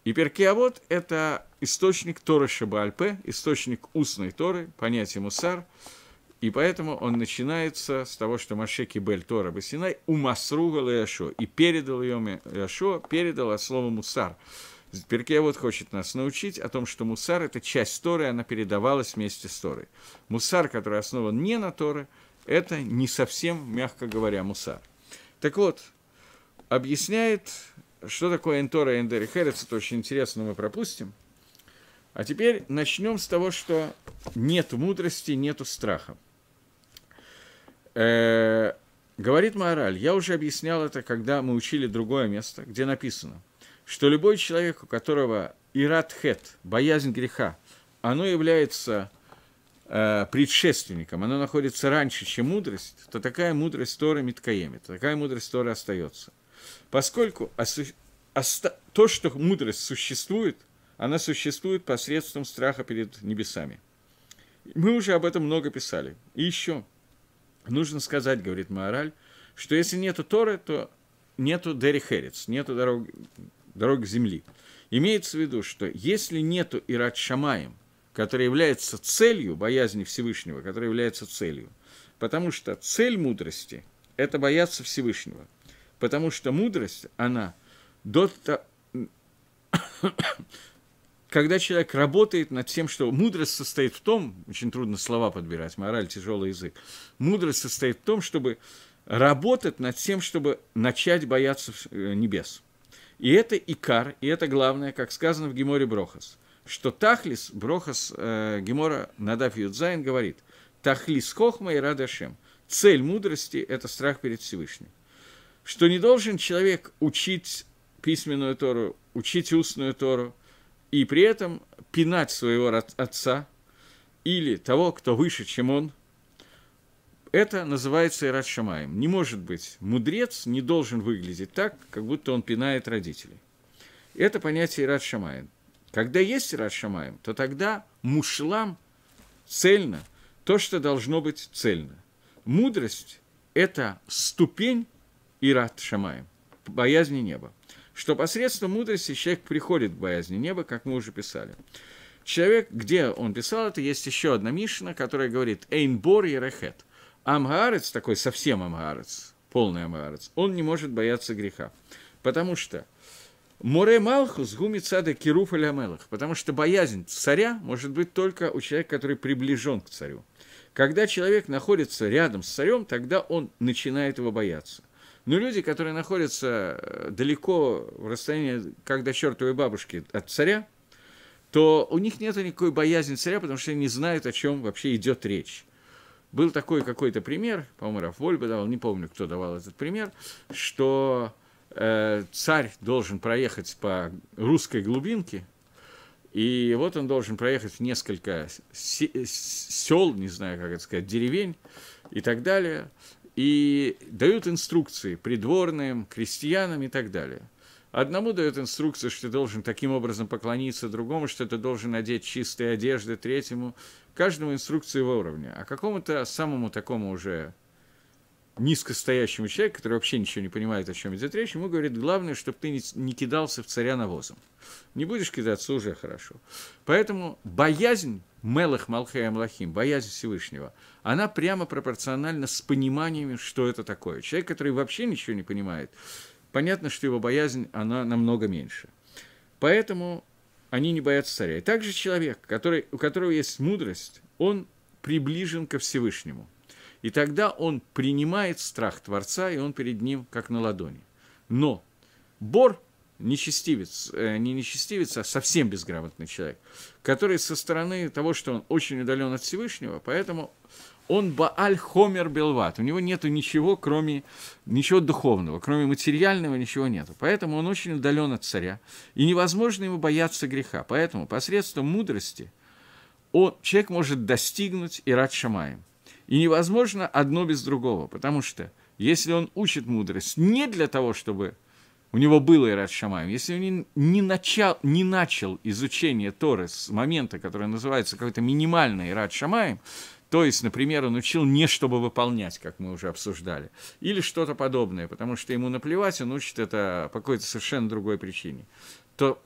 И Перкиавод – это источник Торы Шабальпе, источник устной Торы, понятие мусар – и поэтому он начинается с того, что Маше Кибель Тора Басинай умасругал иошо и передал ее иошо передал от слова «мусар». Перке вот хочет нас научить о том, что мусар – это часть Торы, она передавалась вместе с Торой. Мусар, который основан не на Торе, это не совсем, мягко говоря, мусар. Так вот, объясняет, что такое Энтора и Эндери Херец, это очень интересно, мы пропустим. А теперь начнем с того, что нет мудрости, нету страха. Э, говорит Маораль, я уже объяснял это, когда мы учили другое место, где написано, что любой человек, у которого иратхет, боязнь греха, оно является э, предшественником, оно находится раньше, чем мудрость, то такая мудрость Торы Миткаемит, такая мудрость Торы остается. Поскольку осу- оста- то, что мудрость существует, она существует посредством страха перед небесами. Мы уже об этом много писали. И еще – Нужно сказать, говорит Маораль, что если нету Торы, то нету Дерри Херец, нету дорог, дорог земли. Имеется в виду, что если нету Ират Шамаем, который является целью боязни Всевышнего, который является целью, потому что цель мудрости – это бояться Всевышнего, потому что мудрость, она до, когда человек работает над тем, что мудрость состоит в том, очень трудно слова подбирать, мораль тяжелый язык, мудрость состоит в том, чтобы работать над тем, чтобы начать бояться э, небес. И это икар, и это главное, как сказано в Геморе Брохас, что Тахлис, Брохас э, Гемора Надав Юдзайн говорит, Тахлис Хохма и Радашем, цель мудрости – это страх перед Всевышним. Что не должен человек учить письменную Тору, учить устную Тору, и при этом пинать своего отца или того, кто выше, чем он, это называется Ират Не может быть, мудрец не должен выглядеть так, как будто он пинает родителей. Это понятие Ират Когда есть Ират то тогда мушлам цельно то, что должно быть цельно. Мудрость – это ступень Ират боязни неба что посредством мудрости человек приходит к боязни неба, как мы уже писали. Человек, где он писал это, есть еще одна Мишна, которая говорит «Эйнбор ерехет». Амгарец, такой совсем амгарец, полный амгарец, он не может бояться греха, потому что Море Малхус гумит сада кируф или амелах, потому что боязнь царя может быть только у человека, который приближен к царю. Когда человек находится рядом с царем, тогда он начинает его бояться – но ну, люди, которые находятся э, далеко в расстоянии, как до чертовой бабушки от царя, то у них нет никакой боязни царя, потому что они не знают, о чем вообще идет речь. Был такой какой-то пример, по-моему, Рафвольба давал, не помню, кто давал этот пример, что э, царь должен проехать по русской глубинке, и вот он должен проехать несколько сел, не знаю, как это сказать, деревень и так далее и дают инструкции придворным, крестьянам и так далее. Одному дают инструкцию, что ты должен таким образом поклониться, другому, что ты должен надеть чистые одежды, третьему. Каждому инструкции его уровня. А какому-то самому такому уже низкостоящему человеку, который вообще ничего не понимает, о чем идет речь, ему говорит, главное, чтобы ты не кидался в царя навозом. Не будешь кидаться, уже хорошо. Поэтому боязнь Мелах Малхея Млахим, боязнь Всевышнего, она прямо пропорциональна с пониманием, что это такое. Человек, который вообще ничего не понимает, понятно, что его боязнь, она намного меньше. Поэтому они не боятся царя. И также человек, который, у которого есть мудрость, он приближен ко Всевышнему. И тогда он принимает страх Творца, и он перед ним как на ладони. Но Бор нечестивец, э, не нечестивец, а совсем безграмотный человек, который со стороны того, что он очень удален от Всевышнего, поэтому он Бааль Хомер Белват. У него нету ничего, кроме ничего духовного, кроме материального ничего нету. Поэтому он очень удален от царя, и невозможно ему бояться греха. Поэтому посредством мудрости он, человек может достигнуть Ират Шамаем. И невозможно одно без другого, потому что если он учит мудрость не для того, чтобы у него было Ират Шамаем, если он не, не, начал, не начал изучение Торы с момента, который называется какой-то минимальный Ират Шамаем, то есть, например, он учил не чтобы выполнять, как мы уже обсуждали, или что-то подобное, потому что ему наплевать, он учит это по какой-то совершенно другой причине, то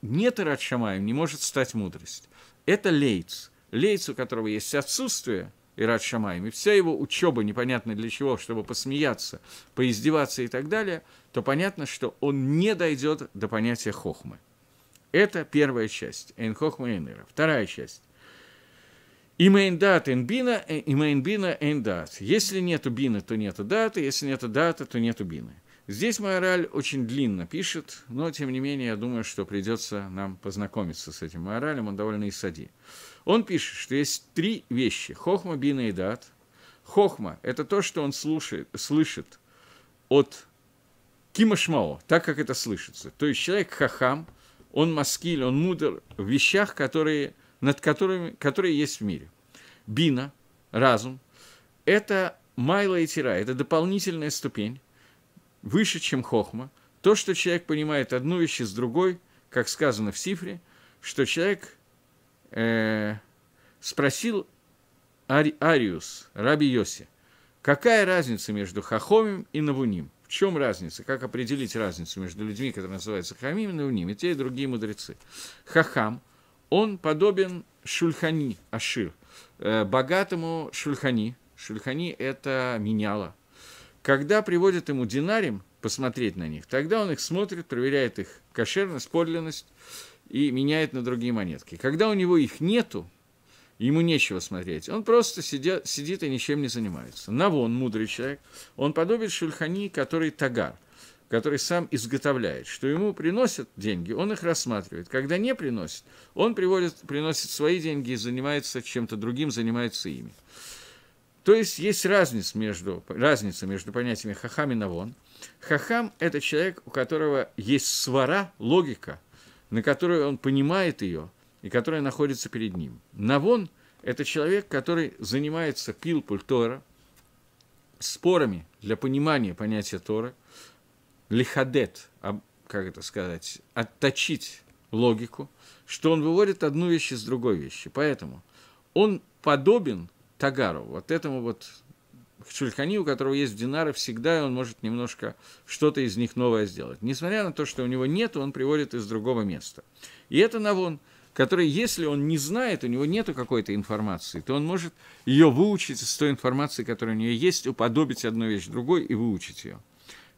нет Ират Шамаем, не может стать мудрость. Это лейц. Лейц, у которого есть отсутствие – Ират Шамаем, и вся его учеба непонятно для чего, чтобы посмеяться, поиздеваться и так далее, то понятно, что он не дойдет до понятия хохмы. Это первая часть, Эйн Хохма и Энера. Вторая часть. И мейндат инбина, э, и мейнбина дат Если нету бина, то нету даты, если нету даты, то нету бины. Здесь Маораль очень длинно пишет, но, тем не менее, я думаю, что придется нам познакомиться с этим Маоралем, он довольно и сади. Он пишет, что есть три вещи – хохма, бина и дат. Хохма – это то, что он слушает, слышит от кимашмао, так как это слышится. То есть человек хахам, он маскиль, он мудр в вещах, которые, над которыми, которые есть в мире. Бина – разум – это майла и тира, это дополнительная ступень, выше, чем хохма, то, что человек понимает одну вещь из другой, как сказано в сифре, что человек э, спросил Ари, Ариус, Раби Йоси, какая разница между хахомим и навуним? В чем разница? Как определить разницу между людьми, которые называются хамим и навуним, и те, и другие мудрецы? Хахам, он подобен шульхани, ашир, э, богатому шульхани. Шульхани – это меняло – когда приводят ему динарим посмотреть на них, тогда он их смотрит, проверяет их кошерность, подлинность и меняет на другие монетки. Когда у него их нету, ему нечего смотреть. Он просто сидя, сидит и ничем не занимается. Навон, мудрый человек, он подобен Шульхани, который тагар, который сам изготовляет, что ему приносят деньги, он их рассматривает. Когда не приносит, он приводит, приносит свои деньги и занимается чем-то другим, занимается ими. То есть есть разница между, разница между понятиями хахам и навон. Хахам – это человек, у которого есть свара, логика, на которую он понимает ее и которая находится перед ним. Навон – это человек, который занимается пилпуль Тора, спорами для понимания понятия Тора, лихадет, как это сказать, отточить логику, что он выводит одну вещь из другой вещи. Поэтому он подобен Тагару, вот этому вот Чульхани, у которого есть динары всегда, и он может немножко что-то из них новое сделать. Несмотря на то, что у него нет, он приводит из другого места. И это Навон, который, если он не знает, у него нет какой-то информации, то он может ее выучить из той информации, которая у нее есть, уподобить одну вещь другой и выучить ее.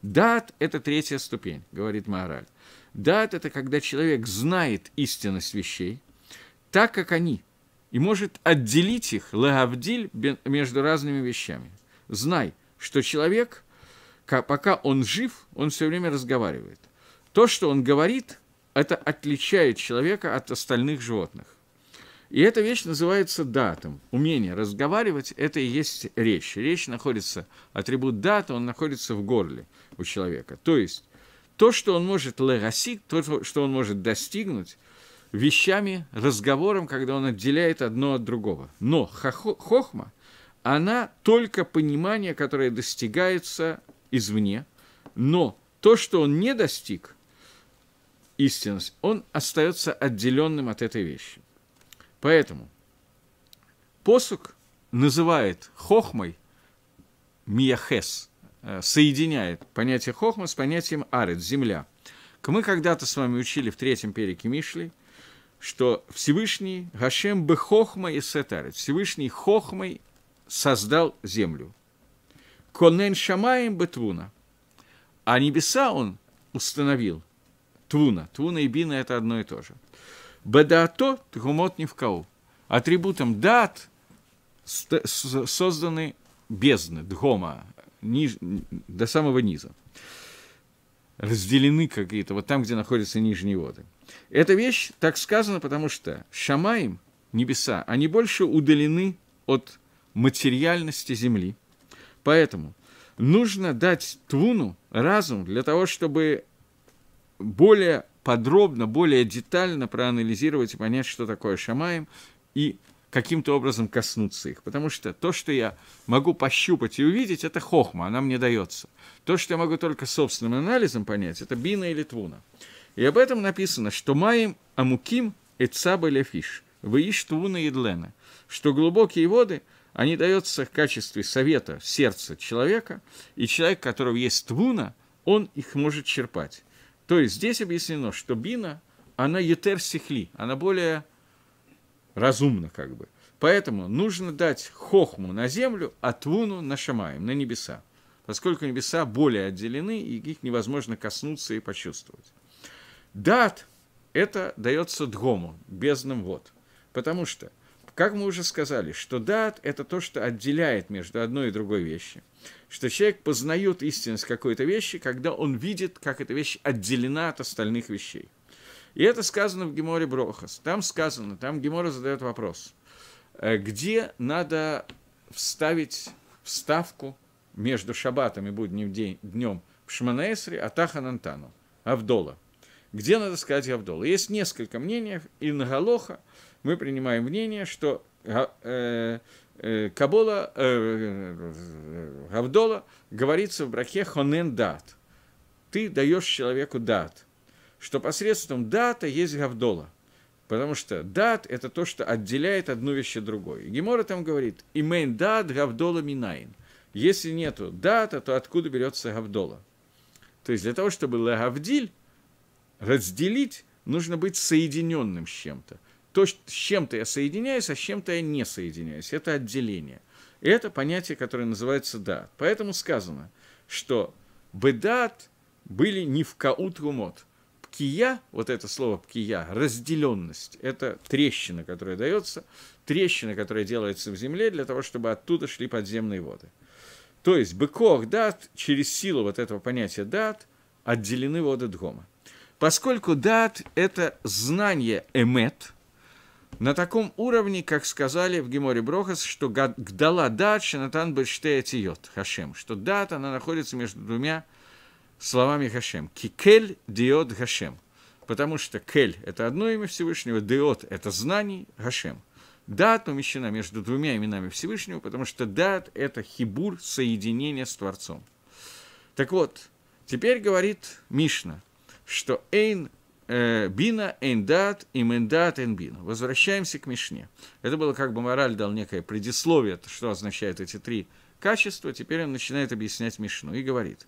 Дат – это третья ступень, говорит Маораль. Дат – это когда человек знает истинность вещей, так, как они – и может отделить их, лагавдиль, между разными вещами. Знай, что человек, пока он жив, он все время разговаривает. То, что он говорит, это отличает человека от остальных животных. И эта вещь называется датом. Умение разговаривать – это и есть речь. Речь находится, атрибут дата, он находится в горле у человека. То есть, то, что он может легасик, то, что он может достигнуть – вещами, разговором, когда он отделяет одно от другого. Но хохма, она только понимание, которое достигается извне, но то, что он не достиг, истинность, он остается отделенным от этой вещи. Поэтому посук называет хохмой мияхес, э, соединяет понятие хохма с понятием арет, земля. Мы когда-то с вами учили в третьем перике Мишли – что Всевышний Гашем бы хохмой и сетарит, Всевышний хохмой создал землю. Конен шамаем бы твуна, а небеса он установил. Твуна, твуна и бина – это одно и то же. Бедаато тхумот нивкау. Атрибутом дат созданы бездны, дхома, ниж, до самого низа. Разделены какие-то, вот там, где находятся нижние воды – эта вещь так сказана, потому что Шамаим, небеса, они больше удалены от материальности Земли. Поэтому нужно дать Твуну разум для того, чтобы более подробно, более детально проанализировать и понять, что такое Шамаем, и каким-то образом коснуться их. Потому что то, что я могу пощупать и увидеть, это хохма, она мне дается. То, что я могу только собственным анализом понять, это бина или твуна. И об этом написано, что «Маем амуким эцаба лефиш» «Ваиштуна едлена», что глубокие воды, они даются в качестве совета сердца человека, и человек, у которого есть твуна, он их может черпать. То есть здесь объяснено, что бина, она етер сихли, она более разумна как бы. Поэтому нужно дать хохму на землю, а твуну на шамаем, на небеса, поскольку небеса более отделены, и их невозможно коснуться и почувствовать. Дат – это дается дгому, бездным вот. Потому что, как мы уже сказали, что дат – это то, что отделяет между одной и другой вещи, Что человек познает истинность какой-то вещи, когда он видит, как эта вещь отделена от остальных вещей. И это сказано в Геморе Брохас. Там сказано, там Гемора задает вопрос, э, где надо вставить вставку между шабатом и будним день, днем в Шманаэсре Атаханантану, Авдола – где надо сказать Гавдол. Есть несколько мнений, и на Галоха мы принимаем мнение, что э, э, Кабола, э, э, Гавдола говорится в браке «хонен дат». Ты даешь человеку дат, что посредством дата есть Гавдола. Потому что дат – это то, что отделяет одну вещь от другой. И Гемора там говорит «имейн дат гавдола минайн». Если нету дата, то откуда берется гавдола? То есть для того, чтобы лагавдиль разделить, нужно быть соединенным с чем-то. То, с чем-то я соединяюсь, а с чем-то я не соединяюсь. Это отделение. это понятие, которое называется дат. Поэтому сказано, что бедат были не в каут Пкия, вот это слово пкия, разделенность, это трещина, которая дается, трещина, которая делается в земле для того, чтобы оттуда шли подземные воды. То есть быкох дат, через силу вот этого понятия дат, отделены воды Дгома поскольку дат – это знание эмет, на таком уровне, как сказали в Геморе Брохас, что гдала дат шанатан бештея тиот Хашем, что дат, она находится между двумя словами Хашем. Кикель диот Хашем. Потому что кель – это одно имя Всевышнего, диот – это знание Хашем. Дат помещена между двумя именами Всевышнего, потому что дат – это хибур, соединение с Творцом. Так вот, теперь говорит Мишна – что Эйн Бина, Эйн Дат, и дат Эйн Бина. Возвращаемся к Мишне. Это было как бы мораль дал некое предисловие, что означают эти три качества. Теперь он начинает объяснять Мишну и говорит,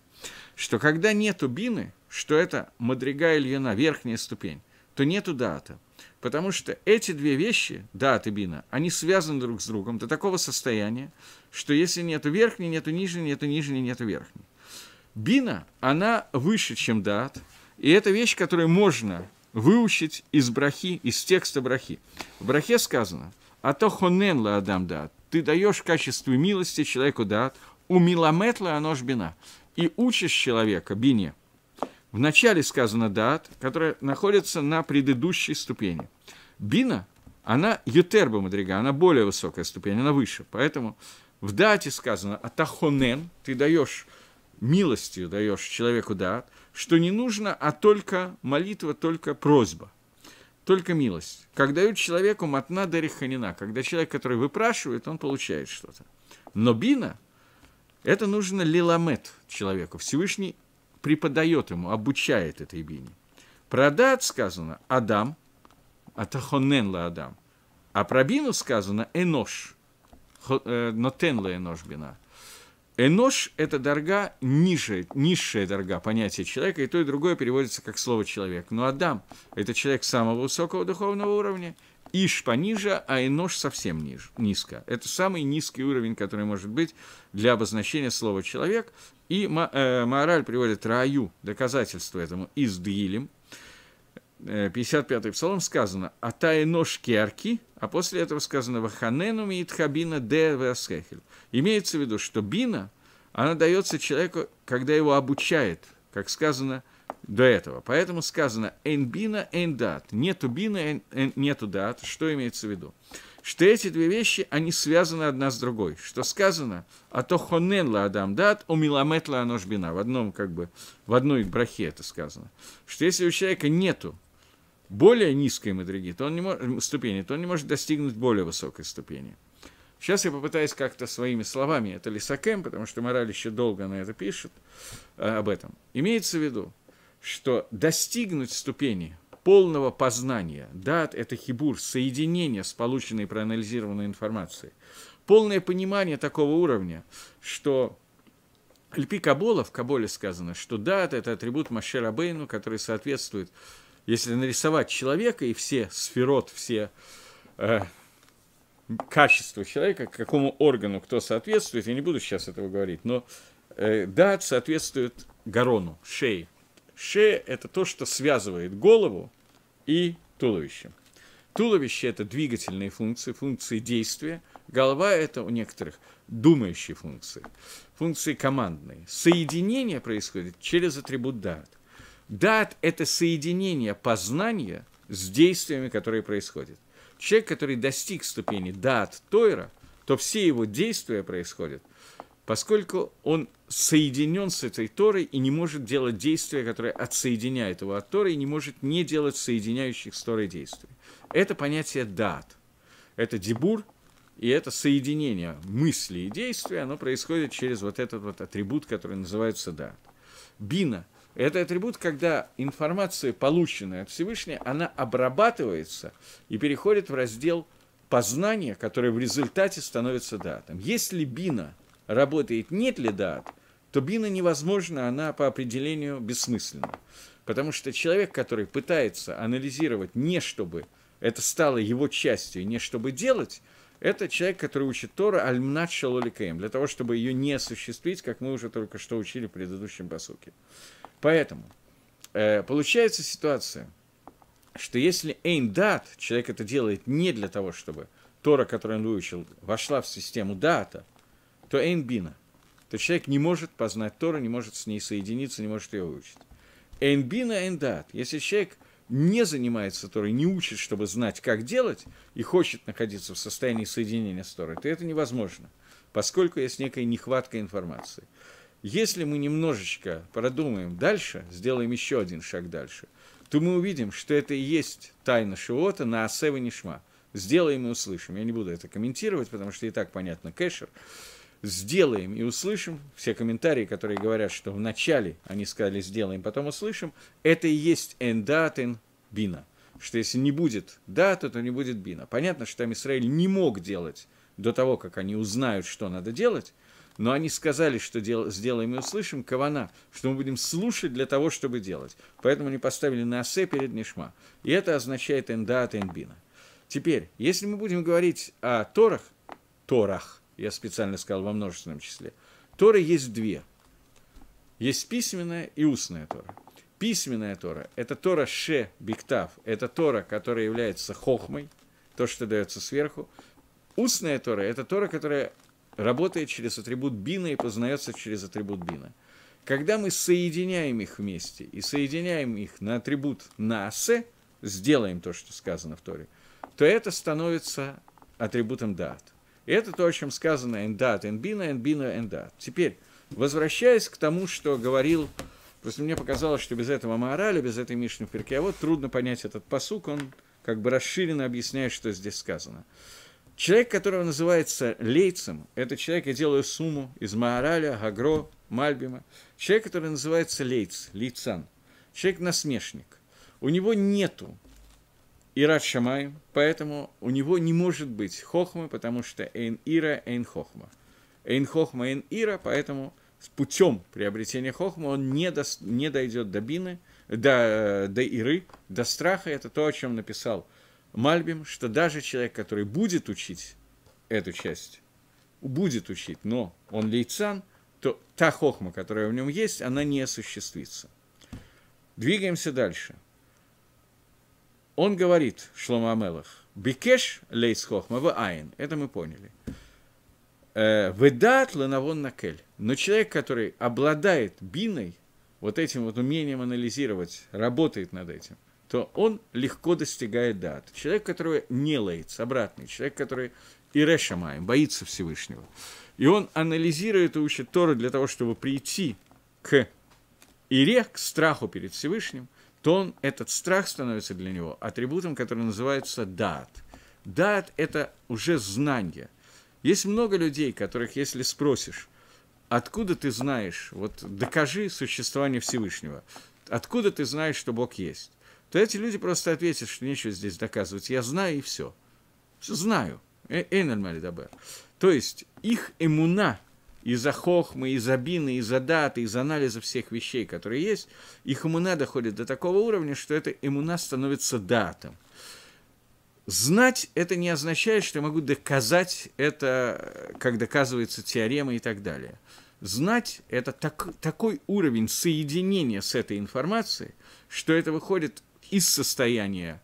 что когда нету Бины, что это Мадрига Ильина, верхняя ступень, то нету дата. Потому что эти две вещи, дат и бина, они связаны друг с другом до такого состояния, что если нету верхней, нету нижней, нету нижней, нету верхней. Бина, она выше, чем дат, и это вещь, которую можно выучить из брахи, из текста брахи. В брахе сказано «А то хонен ла адам даат. – «Ты даешь в качестве милости человеку даат. умиламет ла оно бина» – «И учишь человека бине». В начале сказано даат, которая находится на предыдущей ступени. Бина, она ютерба мадрига, она более высокая ступень, она выше. Поэтому в дате сказано «атахонен», ты даешь милостью даешь человеку даат" что не нужно, а только молитва, только просьба, только милость. Как дают человеку матна дариханина, когда человек, который выпрашивает, он получает что-то. Но бина – это нужно лиламет человеку. Всевышний преподает ему, обучает этой бине. Продат сказано Адам, Атахонен ла Адам. А про бину сказано Энош, э, Нотен ла Энош бина – Энош – это дорога, ниже, низшая дорога, понятие человека, и то, и другое переводится как слово «человек». Но Адам – это человек самого высокого духовного уровня, Иш пониже, а Энош совсем ниже, низко. Это самый низкий уровень, который может быть для обозначения слова «человек». И э, Мораль приводит Раю, доказательство этому, из Дилем, 55-й э, псалом сказано «Атай нож киарки», а после этого сказано «Ваханену миитхабина де Имеется в виду, что бина, она дается человеку, когда его обучает, как сказано до этого. Поэтому сказано «Эйн бина, эйн дат». Нету бина, нету дат. Что имеется в виду? Что эти две вещи, они связаны одна с другой. Что сказано «А то хонен ла адам дат, умиламет ла анож бина». В одном, как бы, в одной брахе это сказано. Что если у человека нету более низкой мадриги, то он не может, ступени, то он не может достигнуть более высокой ступени. Сейчас я попытаюсь как-то своими словами, это Лисакем, потому что мораль еще долго на это пишет, э, об этом. Имеется в виду, что достигнуть ступени полного познания, дат – это хибур, соединение с полученной и проанализированной информацией, полное понимание такого уровня, что Альпи Кабола, в Каболе сказано, что дат – это атрибут Маше Рабейну, который соответствует если нарисовать человека и все сферот, все э, качества человека, какому органу кто соответствует, я не буду сейчас этого говорить, но э, дат соответствует горону, шее. Шея – это то, что связывает голову и туловище. Туловище – это двигательные функции, функции действия. Голова – это у некоторых думающие функции, функции командные. Соединение происходит через атрибут дат. Дат – это соединение познания с действиями, которые происходят. Человек, который достиг ступени дат Тойра, то все его действия происходят, поскольку он соединен с этой Торой и не может делать действия, которые отсоединяют его от Торы, и не может не делать соединяющих с Торой действий. Это понятие дат. Это дебур, и это соединение мысли и действия, оно происходит через вот этот вот атрибут, который называется дат. Бина – это атрибут, когда информация, полученная от Всевышнего, она обрабатывается и переходит в раздел познания, которое в результате становится датом. Если бина работает нет ли дат, то бина невозможна, она по определению бессмысленна. Потому что человек, который пытается анализировать не чтобы это стало его частью, не чтобы делать, это человек, который учит Тора Альмнат Шалоликаем, для того, чтобы ее не осуществить, как мы уже только что учили в предыдущем посуке. Поэтому э, получается ситуация, что если эйн-дат, человек это делает не для того, чтобы Тора, которую он выучил, вошла в систему дата, то эйн-бина, то человек не может познать Тору, не может с ней соединиться, не может ее выучить. Эйн-бина, эйн-дат. Если человек не занимается Торой, не учит, чтобы знать, как делать, и хочет находиться в состоянии соединения с Торой, то это невозможно, поскольку есть некая нехватка информации. Если мы немножечко продумаем дальше, сделаем еще один шаг дальше, то мы увидим, что это и есть тайна Шивота на Асева Нишма. Сделаем и услышим. Я не буду это комментировать, потому что и так понятно кэшер. Сделаем и услышим. Все комментарии, которые говорят, что вначале они сказали сделаем, потом услышим, это и есть эндатен бина что если не будет да, то, то не будет бина. Понятно, что там Израиль не мог делать до того, как они узнают, что надо делать – но они сказали, что дел, сделаем и услышим, кавана, что мы будем слушать для того, чтобы делать. Поэтому они поставили на осе перед нишма. И это означает эндаат энбина. Теперь, если мы будем говорить о Торах, Торах, я специально сказал во множественном числе, Торы есть две. Есть письменная и устная Тора. Письменная Тора – это Тора Ше Биктав, это Тора, которая является хохмой, то, что дается сверху. Устная Тора – это Тора, которая работает через атрибут бина и познается через атрибут бина. Когда мы соединяем их вместе и соединяем их на атрибут насе, сделаем то, что сказано в Торе, то это становится атрибутом дат. И это то, о чем сказано эндат, энбина, энбина, эндат. Теперь, возвращаясь к тому, что говорил, просто мне показалось, что без этого морали, без этой Мишны в перке, а вот трудно понять этот посук, он как бы расширенно объясняет, что здесь сказано. Человек, которого называется лейцем, это человек, я делаю сумму из Маораля, Гагро, Мальбима. Человек, который называется лейц, лейцан. Человек-насмешник. У него нету Ират Шамай, поэтому у него не может быть хохмы, потому что Эйн Ира, Эйн Хохма. Эйн Хохма, Эйн Ира, поэтому с путем приобретения хохма он не, до, не дойдет до бины, до, э, до иры, до страха. Это то, о чем написал Мальбим, что даже человек, который будет учить эту часть, будет учить, но он лейцан, то та хохма, которая в нем есть, она не осуществится. Двигаемся дальше. Он говорит, Шлома Амелах, «Бикеш лейц хохма в айн». Это мы поняли. Э, «Ведат ланавон накель». Но человек, который обладает биной, вот этим вот умением анализировать, работает над этим – то он легко достигает дат. Человек, который не лоится, обратный, человек, который Ирешамаем, боится Всевышнего. И он анализирует и учит Тору для того, чтобы прийти к Ире, к страху перед Всевышним, то он, этот страх становится для него атрибутом, который называется дат. Дат – это уже знание. Есть много людей, которых, если спросишь, откуда ты знаешь, вот докажи существование Всевышнего, откуда ты знаешь, что Бог есть? то эти люди просто ответят, что нечего здесь доказывать. Я знаю и все. Все знаю. Э, Эйнер Малидабер. То есть их эмуна из-за хохмы, из-за бины, из-за даты, из за анализа всех вещей, которые есть, их эмуна доходит до такого уровня, что эта эмуна становится датом. Знать это не означает, что я могу доказать это, как доказывается теорема и так далее. Знать – это так, такой уровень соединения с этой информацией, что это выходит из состояния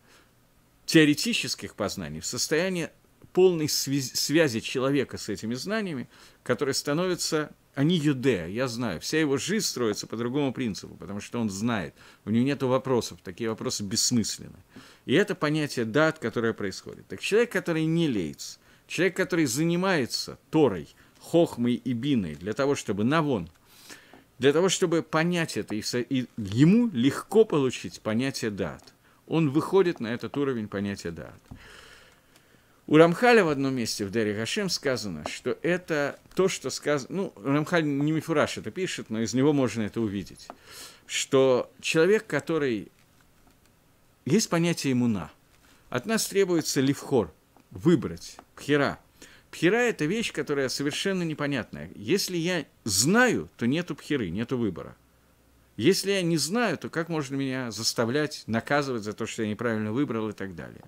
теоретических познаний в состояние полной связи, связи человека с этими знаниями, которые становятся они юде, я знаю. Вся его жизнь строится по другому принципу, потому что он знает. У него нет вопросов, такие вопросы бессмысленны. И это понятие дат, которое происходит. Так человек, который не леец, человек, который занимается Торой, Хохмой и Биной для того, чтобы навон – для того, чтобы понять это, и ему легко получить понятие дат. Он выходит на этот уровень понятия дат. У Рамхаля в одном месте в Дере Гашем сказано, что это то, что сказано... Ну, Рамхаль не Мифураш это пишет, но из него можно это увидеть. Что человек, который... Есть понятие иммуна. От нас требуется левхор, выбрать, пхера – Пхера – это вещь, которая совершенно непонятная. Если я знаю, то нету пхеры, нету выбора. Если я не знаю, то как можно меня заставлять, наказывать за то, что я неправильно выбрал и так далее.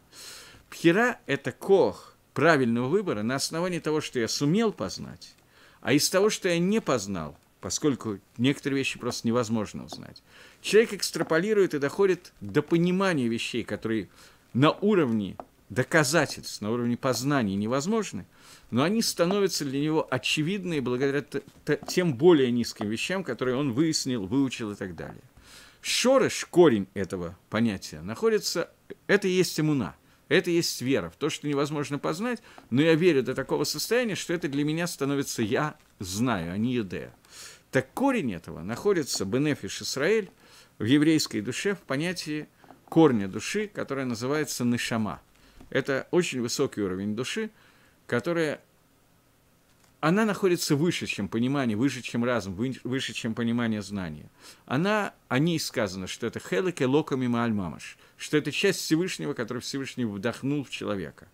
Пхера – это кох правильного выбора на основании того, что я сумел познать, а из того, что я не познал, поскольку некоторые вещи просто невозможно узнать. Человек экстраполирует и доходит до понимания вещей, которые на уровне доказательств на уровне познания невозможны, но они становятся для него очевидны благодаря тем более низким вещам, которые он выяснил, выучил и так далее. Шорыш, корень этого понятия, находится, это и есть иммуна, это и есть вера в то, что невозможно познать, но я верю до такого состояния, что это для меня становится я знаю, а не едея. Так корень этого находится Бенефиш Исраэль в еврейской душе в понятии корня души, которая называется нышама – это очень высокий уровень души, которая она находится выше, чем понимание, выше, чем разум, выше, чем понимание знания. Она, о ней сказано, что это хелеке локами маальмамаш, что это часть Всевышнего, который Всевышний вдохнул в человека.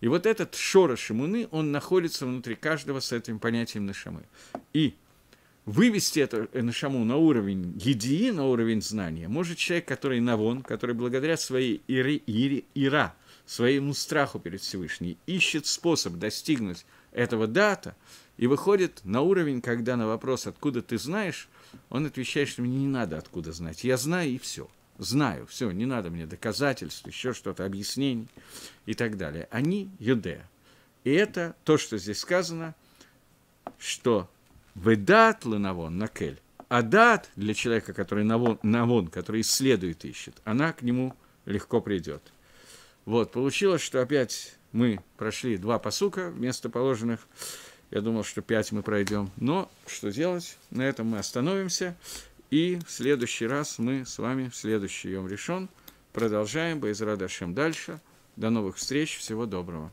И вот этот шорош шимуны он находится внутри каждого с этим понятием нашамы. И вывести эту нашаму на уровень едии, на уровень знания, может человек, который навон, который благодаря своей ири, ири, ира, своему страху перед Всевышним, ищет способ достигнуть этого дата и выходит на уровень, когда на вопрос «откуда ты знаешь?», он отвечает, что мне не надо откуда знать, я знаю и все. Знаю, все, не надо мне доказательств, еще что-то, объяснений и так далее. Они юдея. И это то, что здесь сказано, что «ведат на кель, а дат для человека, который навон, навон, который исследует, ищет, она к нему легко придет. Вот, получилось, что опять мы прошли два посука вместо положенных. Я думал, что пять мы пройдем. Но что делать? На этом мы остановимся. И в следующий раз мы с вами, в следующий Йом решен, продолжаем Боизрадашем дальше. До новых встреч. Всего доброго.